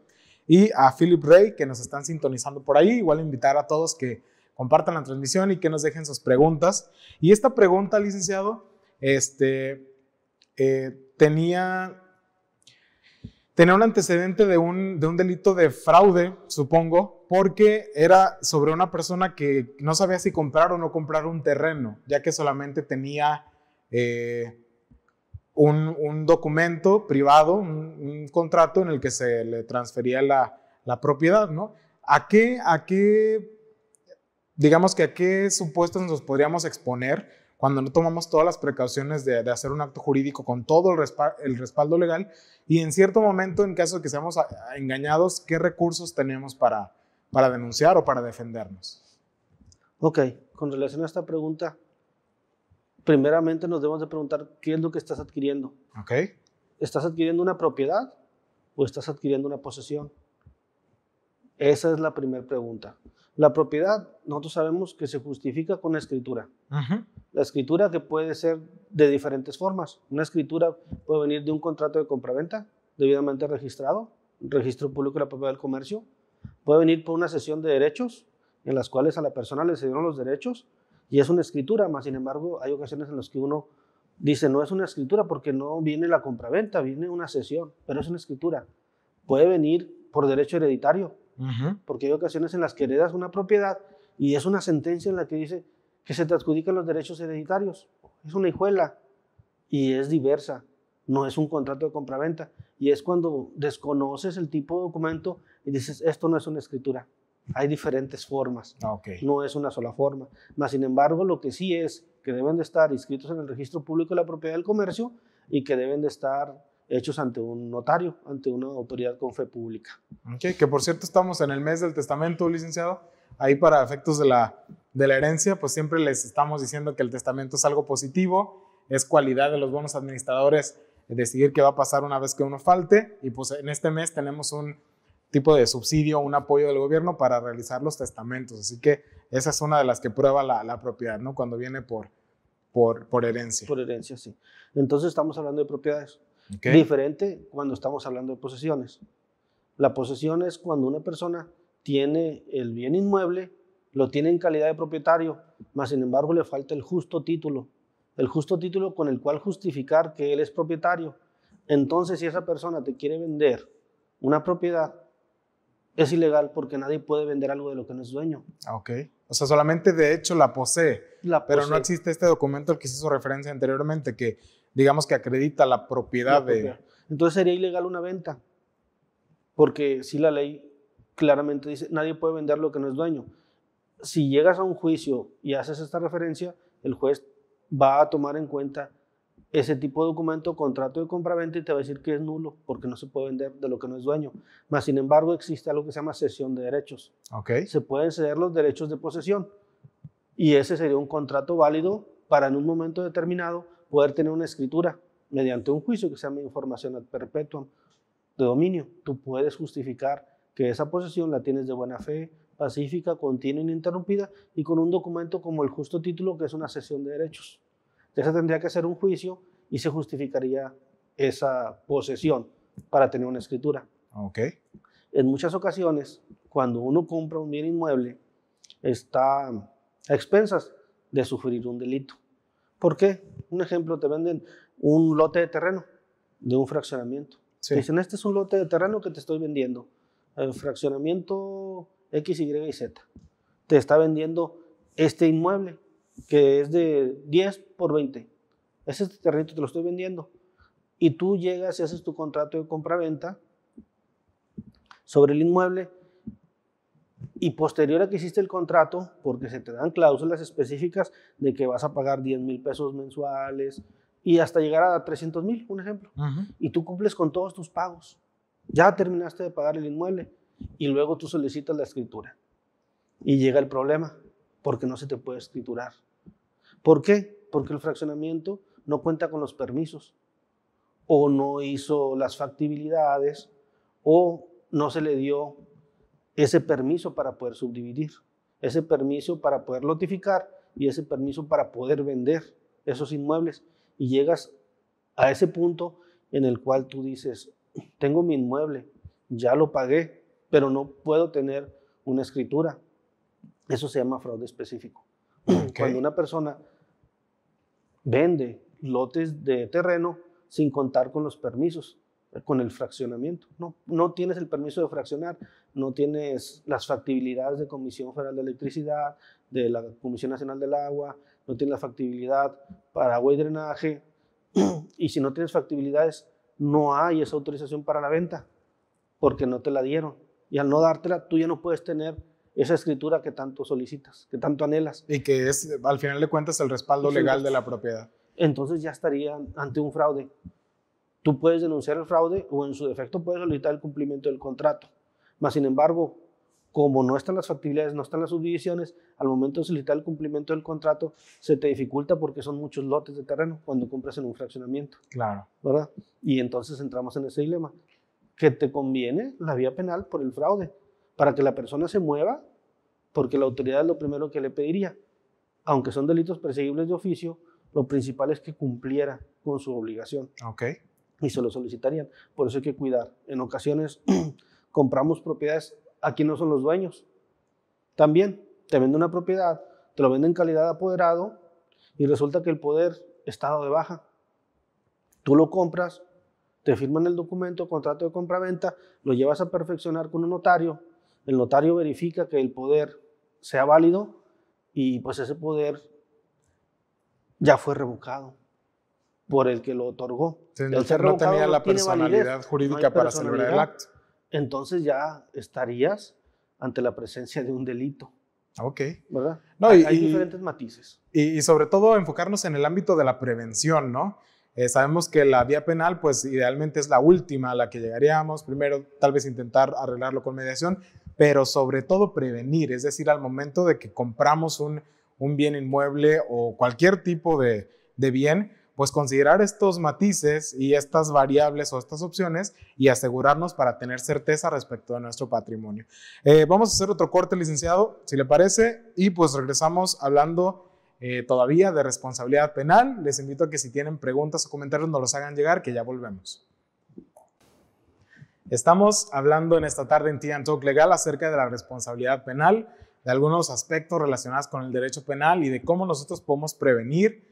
y a Philip Rey que nos están sintonizando por ahí. Igual invitar a todos que compartan la transmisión y que nos dejen sus preguntas. Y esta pregunta, licenciado, este, eh, tenía, tenía un antecedente de un, delito de fraude, supongo, porque era sobre una persona que no sabía si comprar o no comprar un terreno, ya que solamente tenía... Eh, un, documento privado, un, contrato en el que se le transfería la, propiedad, ¿no? ¿A qué, a qué digamos que a qué supuestos nos podríamos exponer cuando no tomamos todas las precauciones de, hacer un acto jurídico con todo el, respaldo legal y en cierto momento, en caso de que seamos engañados, ¿qué recursos tenemos para, denunciar o para defendernos? Ok, con relación a esta pregunta, primeramente nos debemos de preguntar qué es lo que estás adquiriendo. Ok. ¿Estás adquiriendo una propiedad o estás adquiriendo una posesión? Esa es la primera pregunta. La propiedad, nosotros sabemos que se justifica con la escritura. La escritura que puede ser de diferentes formas. Una escritura puede venir de un contrato de compraventa debidamente registrado, registro público de la propiedad del comercio. Puede venir por una sesión de derechos en las cuales a la persona le cedieron los derechos y es una escritura, más sin embargo hay ocasiones en las que uno dice no es una escritura porque no viene la compraventa, viene una sesión, pero es una escritura. Puede venir por derecho hereditario, porque hay ocasiones en las que heredas una propiedad y es una sentencia en la que dice que se te los derechos hereditarios. Es una hijuela y es diversa, no es un contrato de compraventa. Y es cuando desconoces el tipo de documento y dices, esto no es una escritura. Hay diferentes formas, ah, no es una sola forma. Mas, sin embargo, lo que sí es que deben de estar inscritos en el registro público de la propiedad del comercio y que deben de estar hechos ante un notario, ante una autoridad con fe pública. Okay, que por cierto estamos en el mes del testamento, licenciado. Ahí para efectos de la, de la herencia, pues siempre les estamos diciendo que el testamento es algo positivo, es cualidad de los buenos administradores decidir qué va a pasar una vez que uno falte. Y pues en este mes tenemos un tipo de subsidio, un apoyo del gobierno para realizar los testamentos. Así que esa es una de las que prueba la, la propiedad, ¿no? Cuando viene por, por, por herencia. Por herencia, sí. Entonces estamos hablando de propiedades. Diferente cuando estamos hablando de posesiones. La posesión es cuando una persona tiene el bien inmueble, lo tiene en calidad de propietario, mas sin embargo le falta el justo título, el justo título con el cual justificar que él es propietario. Entonces, si esa persona te quiere vender una propiedad, es ilegal porque nadie puede vender algo de lo que no es dueño. Ah, ok. O sea, solamente de hecho la posee pero no existe este documento al que se hizo referencia anteriormente, que digamos que acredita la propiedad, de... Entonces sería ilegal una venta, porque si la ley claramente dice, nadie puede vender lo que no es dueño. Si llegas a un juicio y haces esta referencia, el juez va a tomar en cuenta ese tipo de documento, contrato de compra-venta y te va a decir que es nulo, porque no se puede vender de lo que no es dueño. Más sin embargo, existe algo que se llama cesión de derechos. Okay. Se pueden ceder los derechos de posesión y ese sería un contrato válido para en un momento determinado poder tener una escritura mediante un juicio que se llama información ad de dominio. Tú puedes justificar que esa posesión la tienes de buena fe, pacífica, continua, ininterrumpida y con un documento como el justo título que es una cesión de derechos. Entonces tendría que ser un juicio y se justificaría esa posesión para tener una escritura. Ok. En muchas ocasiones, cuando uno compra un bien inmueble, está a expensas de sufrir un delito. ¿Por qué? Un ejemplo, te venden un lote de terreno de un fraccionamiento. Sí. dicen, este es un lote de terreno que te estoy vendiendo. El eh, fraccionamiento X, Y y Z. Te está vendiendo este inmueble que es de 10 por 20. Es este terreno te lo estoy vendiendo. Y tú llegas y haces tu contrato de compra-venta sobre el inmueble y posterior a que hiciste el contrato, porque se te dan cláusulas específicas de que vas a pagar 10 mil pesos mensuales y hasta llegar a 300 mil, un ejemplo, y tú cumples con todos tus pagos, ya terminaste de pagar el inmueble y luego tú solicitas la escritura y llega el problema, porque no se te puede escriturar. ¿Por qué? Porque el fraccionamiento no cuenta con los permisos o no hizo las factibilidades o no se le dio ese permiso para poder subdividir, ese permiso para poder lotificar y ese permiso para poder vender esos inmuebles. Y llegas a ese punto en el cual tú dices, tengo mi inmueble, ya lo pagué, pero no puedo tener una escritura. Eso se llama fraude específico. Cuando una persona vende lotes de terreno sin contar con los permisos con el fraccionamiento. No, no tienes el permiso de fraccionar, no tienes las factibilidades de Comisión Federal de Electricidad, de la Comisión Nacional del Agua, no tienes la factibilidad para agua y drenaje, y si no tienes factibilidades, no hay esa autorización para la venta, porque no te la dieron. Y al no dártela, tú ya no puedes tener esa escritura que tanto solicitas, que tanto anhelas. Y que es, al final de cuentas, el respaldo legal de la propiedad. Entonces ya estaría ante un fraude. Tú puedes denunciar el fraude o en su defecto puedes solicitar el cumplimiento del contrato. Mas, sin embargo, como no están las factibilidades, no están las subdivisiones, al momento de solicitar el cumplimiento del contrato se te dificulta porque son muchos lotes de terreno cuando compras en un fraccionamiento. Claro. ¿Verdad? Y entonces entramos en ese dilema, que te conviene la vía penal por el fraude, para que la persona se mueva, porque la autoridad es lo primero que le pediría. Aunque son delitos perseguibles de oficio, lo principal es que cumpliera con su obligación. Ok y se lo solicitarían. Por eso hay que cuidar. En ocasiones compramos propiedades, aquí no son los dueños. También te venden una propiedad, te lo venden en calidad de apoderado y resulta que el poder está de baja. Tú lo compras, te firman el documento, contrato de compra-venta lo llevas a perfeccionar con un notario, el notario verifica que el poder sea válido y pues ese poder ya fue revocado por el que lo otorgó. Entonces, no tenía la personalidad jurídica para celebrar el acto. Entonces ya estarías ante la presencia de un delito. Ok. ¿Verdad? hay, diferentes matices. Y, sobre todo enfocarnos en el ámbito de la prevención, ¿no? Eh, sabemos que la vía penal, pues idealmente es la última a la que llegaríamos. Primero, tal vez intentar arreglarlo con mediación, pero sobre todo prevenir, es decir, al momento de que compramos un, un bien inmueble o cualquier tipo de, de bien, pues considerar estos matices y estas variables o estas opciones y asegurarnos para tener certeza respecto de nuestro patrimonio. Eh, vamos a hacer otro corte, licenciado, si le parece, y pues regresamos hablando eh, todavía de responsabilidad penal. Les invito a que si tienen preguntas o comentarios nos los hagan llegar, que ya volvemos. Estamos hablando en esta tarde en Tian Talk Legal acerca de la responsabilidad penal, de algunos aspectos relacionados con el derecho penal y de cómo nosotros podemos prevenir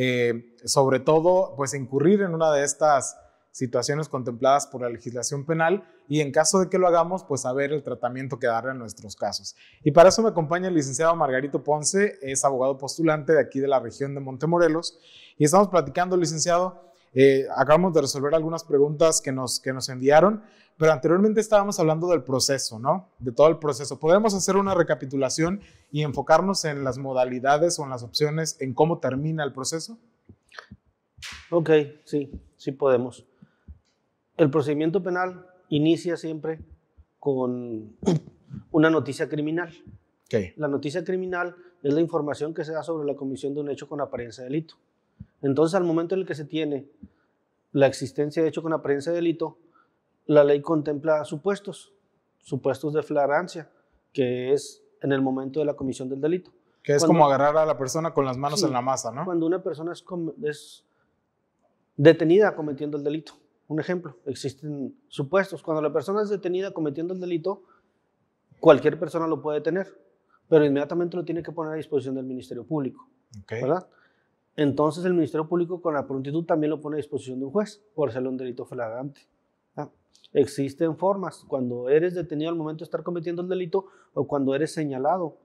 eh, sobre todo, pues incurrir en una de estas situaciones contempladas por la legislación penal y en caso de que lo hagamos, pues saber el tratamiento que darle a nuestros casos. Y para eso me acompaña el licenciado Margarito Ponce, es abogado postulante de aquí de la región de Montemorelos y estamos platicando, licenciado, eh, acabamos de resolver algunas preguntas que nos, que nos enviaron, pero anteriormente estábamos hablando del proceso, ¿no? De todo el proceso. Podemos hacer una recapitulación y enfocarnos en las modalidades o en las opciones, en cómo termina el proceso. Ok, sí, sí podemos. El procedimiento penal inicia siempre con una noticia criminal. Okay. La noticia criminal es la información que se da sobre la comisión de un hecho con apariencia de delito. Entonces, al momento en el que se tiene la existencia de hecho con apariencia de delito, la ley contempla supuestos, supuestos de flagrancia, que es en el momento de la comisión del delito. Que es como agarrar a la persona con las manos en la masa, ¿no? Cuando una persona es, detenida cometiendo el delito. Un ejemplo, existen supuestos. Cuando la persona es detenida cometiendo el delito, cualquier persona lo puede detener, pero inmediatamente lo tiene que poner a disposición del Ministerio Público. ¿Verdad? entonces el Ministerio Público con la prontitud también lo pone a disposición de un juez por ser un delito flagrante. Existen formas, cuando eres detenido al momento de estar cometiendo el delito o cuando eres señalado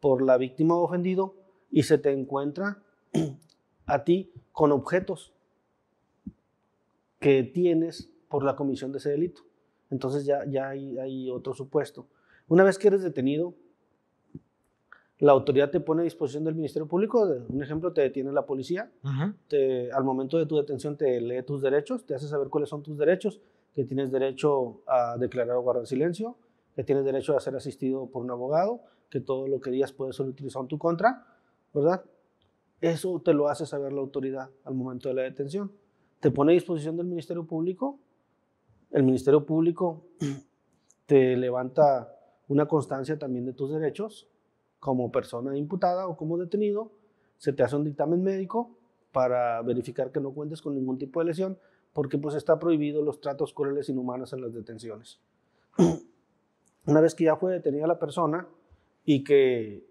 por la víctima o ofendido y se te encuentra a ti con objetos que tienes por la comisión de ese delito. Entonces ya, ya hay otro supuesto. Una vez que eres detenido, la autoridad te pone a disposición del Ministerio Público. un ejemplo, te detiene la policía. al momento de tu detención te lee tus derechos, te hace saber cuáles son tus derechos, que tienes derecho a declarar o guardar silencio, que tienes derecho a ser asistido por un abogado, que todo lo que digas puede ser utilizado en tu contra, ¿verdad? Eso te lo hace saber la autoridad al momento de la detención. Te pone a disposición del Ministerio Público. El Ministerio Público te levanta una constancia también de tus derechos como persona imputada o como detenido, se te hace un dictamen médico para verificar que no cuentes con ningún tipo de lesión, porque pues está prohibido los tratos crueles inhumanos en las detenciones. Una vez que ya fue detenida la persona y que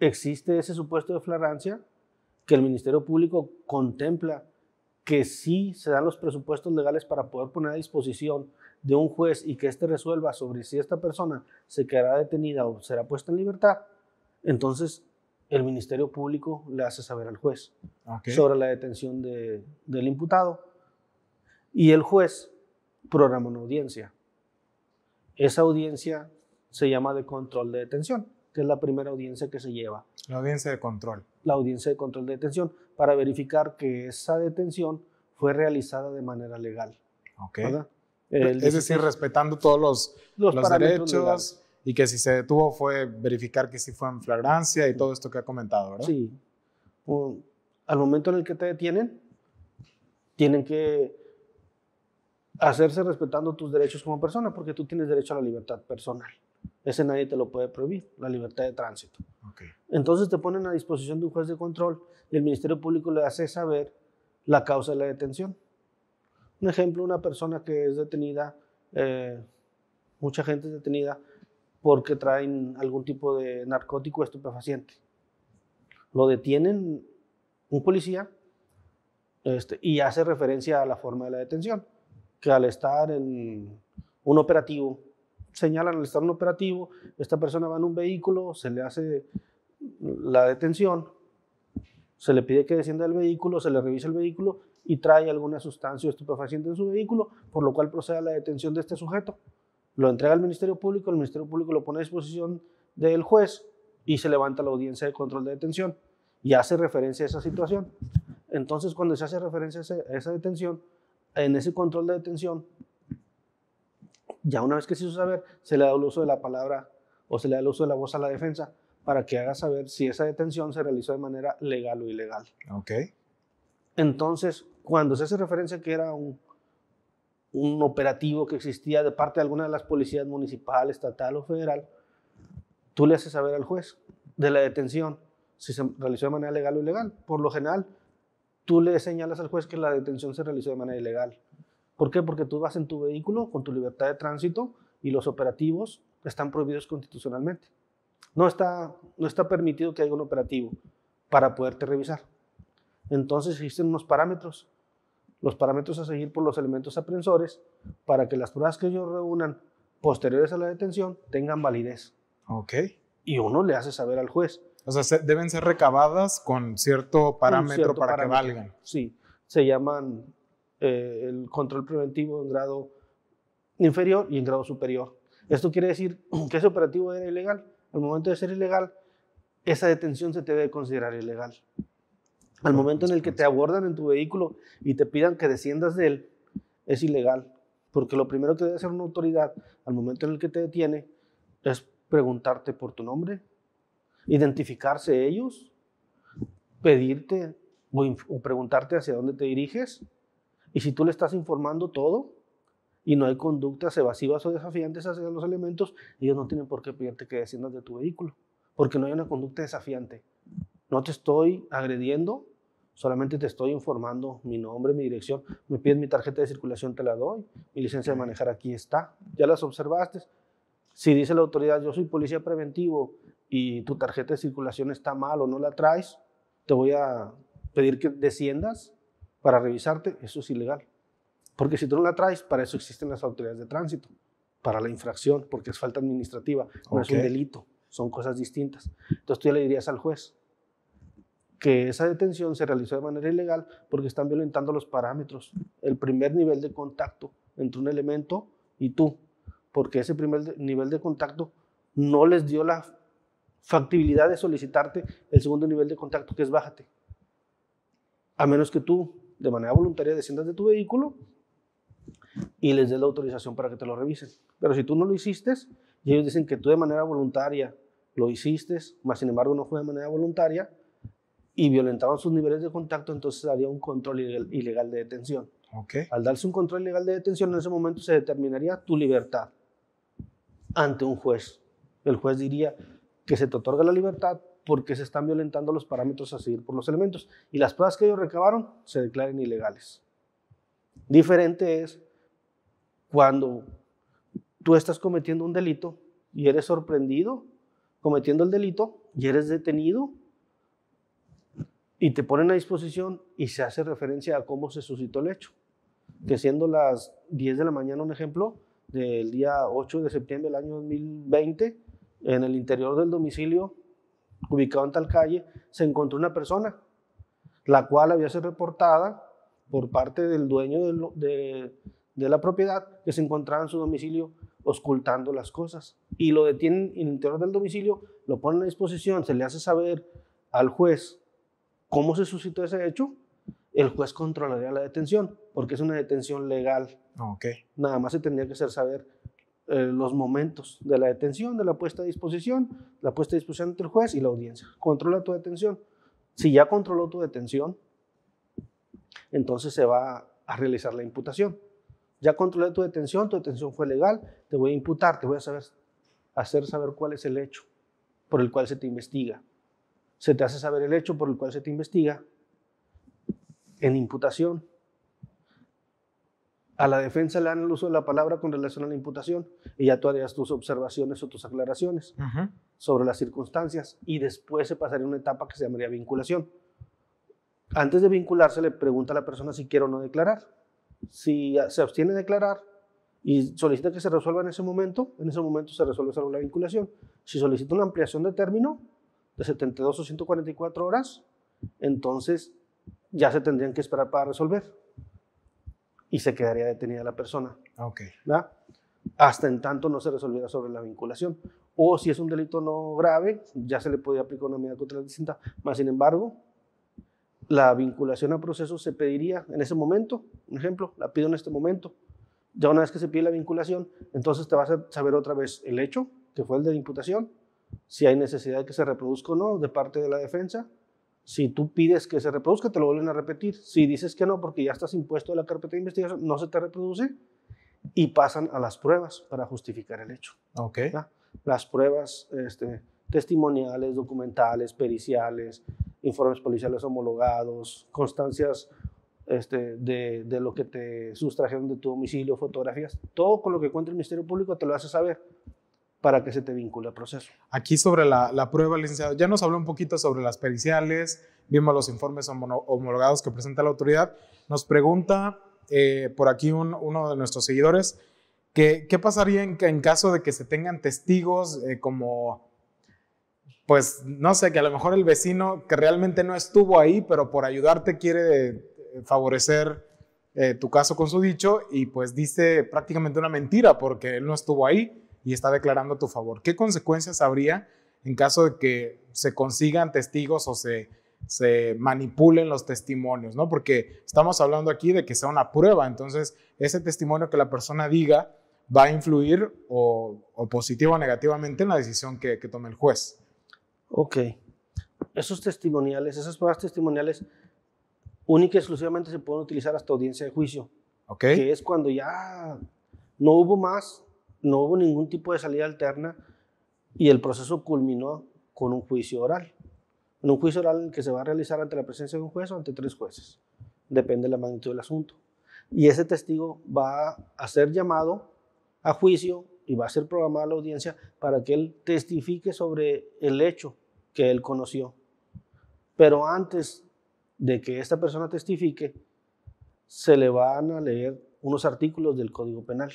existe ese supuesto de flagrancia, que el Ministerio Público contempla que sí se dan los presupuestos legales para poder poner a disposición de un juez y que éste resuelva sobre si esta persona se quedará detenida o será puesta en libertad, entonces el Ministerio Público le hace saber al juez sobre la detención del imputado y el juez programa una audiencia. Esa audiencia se llama de control de detención, que es la primera audiencia que se lleva. La audiencia de control. La audiencia de control de detención para verificar que esa detención fue realizada de manera legal. Okay. Eh, es decir, respetando todos los, derechos y que si se detuvo fue verificar que sí fue en flagrancia y todo esto que ha comentado, ¿verdad? Sí. al momento en el que te detienen, tienen que hacerse respetando tus derechos como persona, porque tú tienes derecho a la libertad personal. Ese nadie te lo puede prohibir, la libertad de tránsito. Entonces te ponen a disposición de un juez de control el Ministerio Público le hace saber la causa de la detención. Un ejemplo, una persona que es detenida, eh, mucha gente es detenida porque traen algún tipo de narcótico estupefaciente. Lo detienen un policía este, y hace referencia a la forma de la detención, que al estar en un operativo, señalan al estar en un operativo, esta persona va en un vehículo, se le hace la detención, se le pide que descienda del vehículo, se le revisa el vehículo y trae alguna sustancia o estupefaciente en su vehículo, por lo cual procede a la detención de este sujeto. Lo entrega al Ministerio Público, el Ministerio Público lo pone a disposición del juez y se levanta la audiencia de control de detención y hace referencia a esa situación. Entonces, cuando se hace referencia a esa detención, en ese control de detención, ya una vez que se hizo saber, se le da el uso de la palabra o se le da el uso de la voz a la defensa para que haga saber si esa detención se realizó de manera legal o ilegal. Okay. Entonces, cuando se hace referencia que era un, operativo que existía de parte de alguna de las policías municipal, estatal o federal, tú le haces saber al juez de la detención si se realizó de manera legal o ilegal. Por lo general, tú le señalas al juez que la detención se realizó de manera ilegal. ¿Por qué? Porque tú vas en tu vehículo con tu libertad de tránsito y los operativos están prohibidos constitucionalmente. No está, no está permitido que haya un operativo para poderte revisar. Entonces existen unos parámetros, los parámetros a seguir por los elementos aprensores para que las pruebas que ellos reúnan posteriores a la detención tengan validez. Ok. Y uno le hace saber al juez. O sea, deben ser recabadas con cierto parámetro para que valgan. Sí, se llaman eh, el control preventivo en grado inferior y en grado superior. Esto quiere decir que ese operativo era ilegal. Al momento de ser ilegal, esa detención se debe considerar ilegal. Al momento en el que te abordan en tu vehículo y te pidan que desciendas de él, es ilegal. Porque lo primero que debe hacer una autoridad al momento en el que te detiene es preguntarte por tu nombre, identificarse ellos, pedirte o, preguntarte hacia dónde te diriges. Y si tú le estás informando todo y no hay conductas evasivas o desafiantes hacia los elementos, ellos no tienen por qué pedirte que desciendas de tu vehículo, porque no hay una conducta desafiante. No te estoy agrediendo, Solamente te estoy informando mi nombre, mi dirección. Me pides mi tarjeta de circulación, te la doy. Mi licencia de manejar aquí está. Ya las observaste. Si dice la autoridad, yo soy policía preventivo y tu tarjeta de circulación está mal o no la traes, te voy a pedir que desciendas para revisarte. Eso es ilegal. Porque si tú no la traes, para eso existen las autoridades de tránsito, para la infracción, porque es falta administrativa, no es un delito, son cosas distintas. Entonces tú ya le dirías al juez, que esa detención se realizó de manera ilegal porque están violentando los parámetros, el primer nivel de contacto entre un elemento y tú, porque ese primer nivel de contacto no les dio la factibilidad de solicitarte el segundo nivel de contacto, que es bájate. A menos que tú, de manera voluntaria, desciendas de tu vehículo y les des la autorización para que te lo revisen. Pero si tú no lo hiciste y ellos dicen que tú de manera voluntaria lo hiciste, más sin embargo no fue de manera voluntaria, y violentaban sus niveles de contacto, entonces haría un control ilegal de detención. Al darse un control ilegal de detención, en ese momento se determinaría tu libertad ante un juez. El juez diría que se te otorga la libertad porque se están violentando los parámetros a seguir por los elementos y las pruebas que ellos recabaron se declaran ilegales. Diferente es cuando tú estás cometiendo un delito y eres sorprendido cometiendo el delito y eres detenido y te ponen a disposición y se hace referencia a cómo se suscitó el hecho. Que siendo las 10 de la mañana un ejemplo, del día 8 de septiembre del año 2020, en el interior del domicilio ubicado en tal calle, se encontró una persona, la cual había sido reportada por parte del dueño de, la propiedad que se encontraba en su domicilio ocultando las cosas. Y lo detienen en el interior del domicilio, lo ponen a disposición, se le hace saber al juez ¿Cómo se suscitó ese hecho? El juez controlaría la detención, porque es una detención legal. Ah, Nada más se tendría que hacer saber eh, los momentos de la detención, de la puesta a disposición, la puesta a disposición entre el juez y la audiencia. Controla tu detención. Si ya controló tu detención, entonces se va a realizar la imputación. Ya controlé tu detención, tu detención fue legal, te voy a imputar, te voy a saber, hacer saber cuál es el hecho por el cual se te investiga se te hace saber el hecho por el cual se te investiga en imputación. A la defensa le dan el uso de la palabra con relación a la imputación y ya tú harías tus observaciones o tus aclaraciones sobre las circunstancias y después se pasaría una etapa que se llamaría vinculación. Antes de vincularse le pregunta a la persona si quiere o no declarar. Si se abstiene de declarar, y solicita que se resuelva en ese momento, en ese momento se resuelve solo la vinculación. Si solicita una ampliación de término, de 72 o 144 horas, entonces ya se tendrían que esperar para resolver y se quedaría detenida la persona. Hasta en tanto no se resolviera sobre la vinculación. O si es un delito no grave, ya se le podría aplicar una medida cautelar distinta. Más sin embargo, la vinculación a proceso se pediría en ese momento, un ejemplo, la pido en este momento. Ya una vez que se pide la vinculación, entonces te vas a saber otra vez el hecho, que fue el de imputación, si hay necesidad de que se reproduzca o no de parte de la defensa. Si tú pides que se reproduzca, te lo vuelven a repetir. Si dices que no, porque ya estás impuesto a la carpeta de investigación, no se te reproduce y pasan a las pruebas para justificar el hecho. Las pruebas este, testimoniales, documentales, periciales, informes policiales homologados, constancias este, de, de, lo que te sustrajeron de tu domicilio, fotografías, todo con lo que cuenta el Ministerio Público te lo hace saber para que se te vincule el proceso. Aquí sobre la, prueba, licenciado, ya nos habló un poquito sobre las periciales, vimos los informes homologados que presenta la autoridad. Nos pregunta eh, por aquí uno de nuestros seguidores, que, ¿qué pasaría en, caso de que se tengan testigos eh, como, pues, no sé, que a lo mejor el vecino que realmente no estuvo ahí, pero por ayudarte quiere eh, favorecer tu caso con su dicho y pues dice prácticamente una mentira porque él no estuvo ahí? y está declarando a tu favor. ¿Qué consecuencias habría en caso de que se consigan testigos o se, se manipulen los testimonios? ¿no? Porque estamos hablando aquí de que sea una prueba, entonces ese testimonio que la persona diga va a influir o, o positivo o negativamente en la decisión que, tome el juez. Ok. Esos testimoniales, esas pruebas testimoniales, única y exclusivamente se pueden utilizar hasta audiencia de juicio. Ok. Que es cuando ya no hubo más no hubo ningún tipo de salida alterna y el proceso culminó con un juicio oral. En un juicio oral que se va a realizar ante la presencia de un juez o ante tres jueces. Depende de la magnitud del asunto. Y ese testigo va a ser llamado a juicio y va a ser programada la audiencia para que él testifique sobre el hecho que él conoció. Pero antes de que esta persona testifique, se le van a leer unos artículos del Código Penal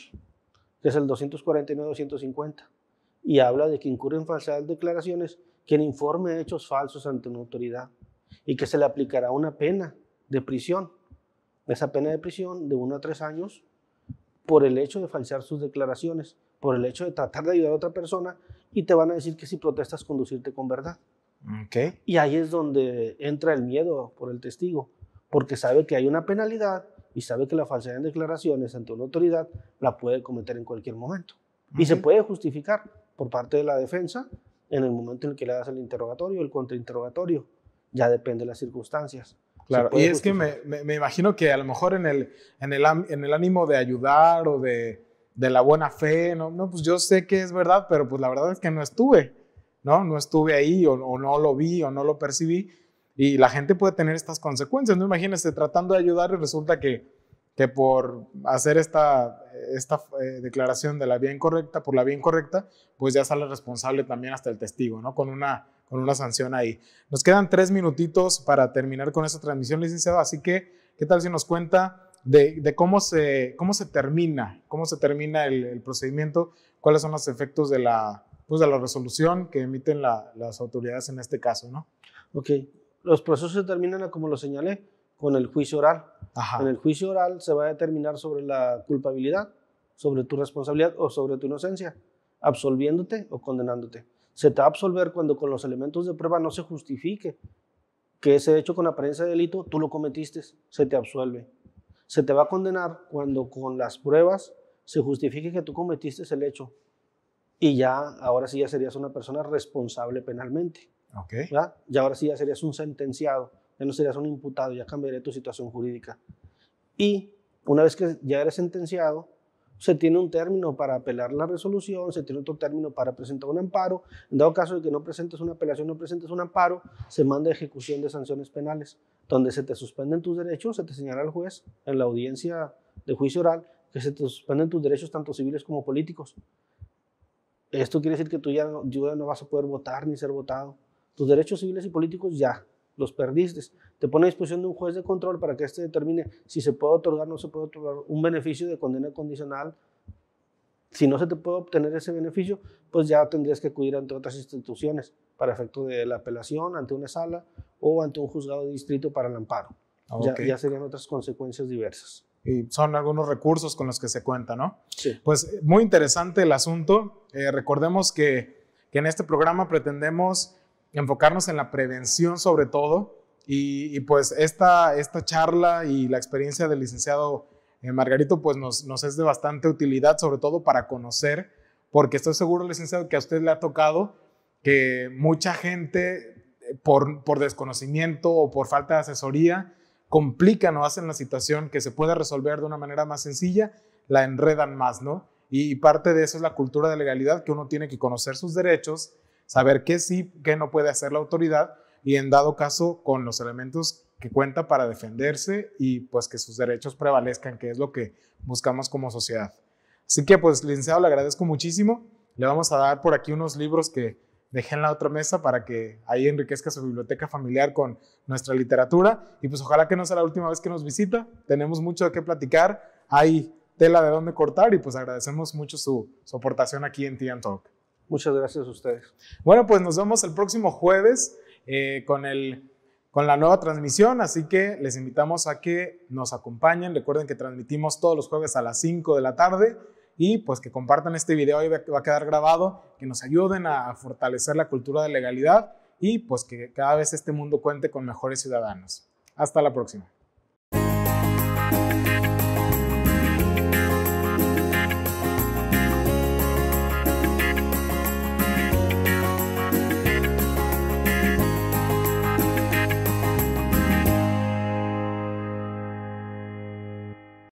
que es el 249-250, y habla de que incurre en falsas declaraciones quien informe hechos falsos ante una autoridad y que se le aplicará una pena de prisión, esa pena de prisión de uno a tres años, por el hecho de falsear sus declaraciones, por el hecho de tratar de ayudar a otra persona y te van a decir que si protestas conducirte con verdad. Y ahí es donde entra el miedo por el testigo, porque sabe que hay una penalidad y sabe que la falsedad en declaraciones ante una autoridad la puede cometer en cualquier momento. Y se puede justificar por parte de la defensa en el momento en el que le das el interrogatorio, el contrainterrogatorio. Ya depende de las circunstancias. Claro, y es que me, imagino que a lo mejor en el, en el, ánimo de ayudar o de, la buena fe, no, no, pues yo sé que es verdad, pero pues la verdad es que no estuve, ¿no? No estuve ahí o no lo vi o no lo percibí y la gente puede tener estas consecuencias. No imagínense tratando de ayudar y resulta que, que por hacer esta, esta eh, declaración de la vía incorrecta, por la vía incorrecta, pues ya sale responsable también hasta el testigo, ¿no? Con una, con una sanción ahí. Nos quedan tres minutitos para terminar con esta transmisión, licenciado, así que, ¿qué tal si nos cuenta de, cómo, se, cómo se termina, cómo se termina el, procedimiento, cuáles son los efectos de la, pues de la resolución que emiten las autoridades en este caso, ¿no? Ok, los procesos se terminan, como lo señalé, con el juicio oral. En el juicio oral se va a determinar sobre la culpabilidad, sobre tu responsabilidad o sobre tu inocencia, absolviéndote o condenándote. Se te va a absolver cuando con los elementos de prueba no se justifique que ese hecho con apariencia de delito tú lo cometiste, se te absuelve. Se te va a condenar cuando con las pruebas se justifique que tú cometiste el hecho y ya, ahora sí ya serías una persona responsable penalmente. Okay. Y ahora sí ya serías un sentenciado, ya no serías un imputado, ya cambiaré tu situación jurídica. Y una vez que ya eres sentenciado, se tiene un término para apelar la resolución, se tiene otro término para presentar un amparo. En dado caso de que no presentes una apelación, no presentes un amparo, se manda a ejecución de sanciones penales, donde se te suspenden tus derechos, se te señala al juez en la audiencia de juicio oral que se te suspenden tus derechos tanto civiles como políticos. Esto quiere decir que tú ya no, ya no vas a poder votar ni ser votado tus derechos civiles y políticos ya los perdiste. Te pone a disposición de un juez de control para que éste determine si se puede otorgar o no se puede otorgar un beneficio de condena condicional. Si no se te puede obtener ese beneficio, pues ya tendrías que acudir ante otras instituciones para efecto de la apelación, ante una sala o ante un juzgado de distrito para el amparo. Ya, ya serían otras consecuencias diversas y son algunos recursos con los que se cuenta, ¿no? Sí. Pues eh, muy interesante el asunto. Eh, recordemos que, que, en este programa pretendemos enfocarnos en la prevención sobre todo. Y, pues esta, esta charla y la experiencia del licenciado eh, Margarito pues nos, es de bastante utilidad, sobre todo para conocer, porque estoy seguro, licenciado, que a usted le ha tocado que mucha gente eh, por, desconocimiento o por falta de asesoría complican o hacen la situación que se puede resolver de una manera más sencilla, la enredan más, ¿no? Y parte de eso es la cultura de legalidad, que uno tiene que conocer sus derechos, saber qué sí, qué no puede hacer la autoridad y en dado caso con los elementos que cuenta para defenderse y pues que sus derechos prevalezcan, que es lo que buscamos como sociedad. Así que pues licenciado, le agradezco muchísimo. Le vamos a dar por aquí unos libros que dejé en la otra mesa para que ahí enriquezca su biblioteca familiar con nuestra literatura y pues ojalá que no sea la última vez que nos visita. Tenemos mucho de qué platicar, hay tela de dónde cortar y pues agradecemos mucho su, soportación aportación aquí en Tian Talk. Muchas gracias a ustedes. Bueno, pues nos vemos el próximo jueves eh, con, el, con la nueva transmisión, así que les invitamos a que nos acompañen. Recuerden que transmitimos todos los jueves a las 5 de la tarde y pues que compartan este video, hoy va a quedar grabado, que nos ayuden a fortalecer la cultura de legalidad y pues que cada vez este mundo cuente con mejores ciudadanos. Hasta la próxima.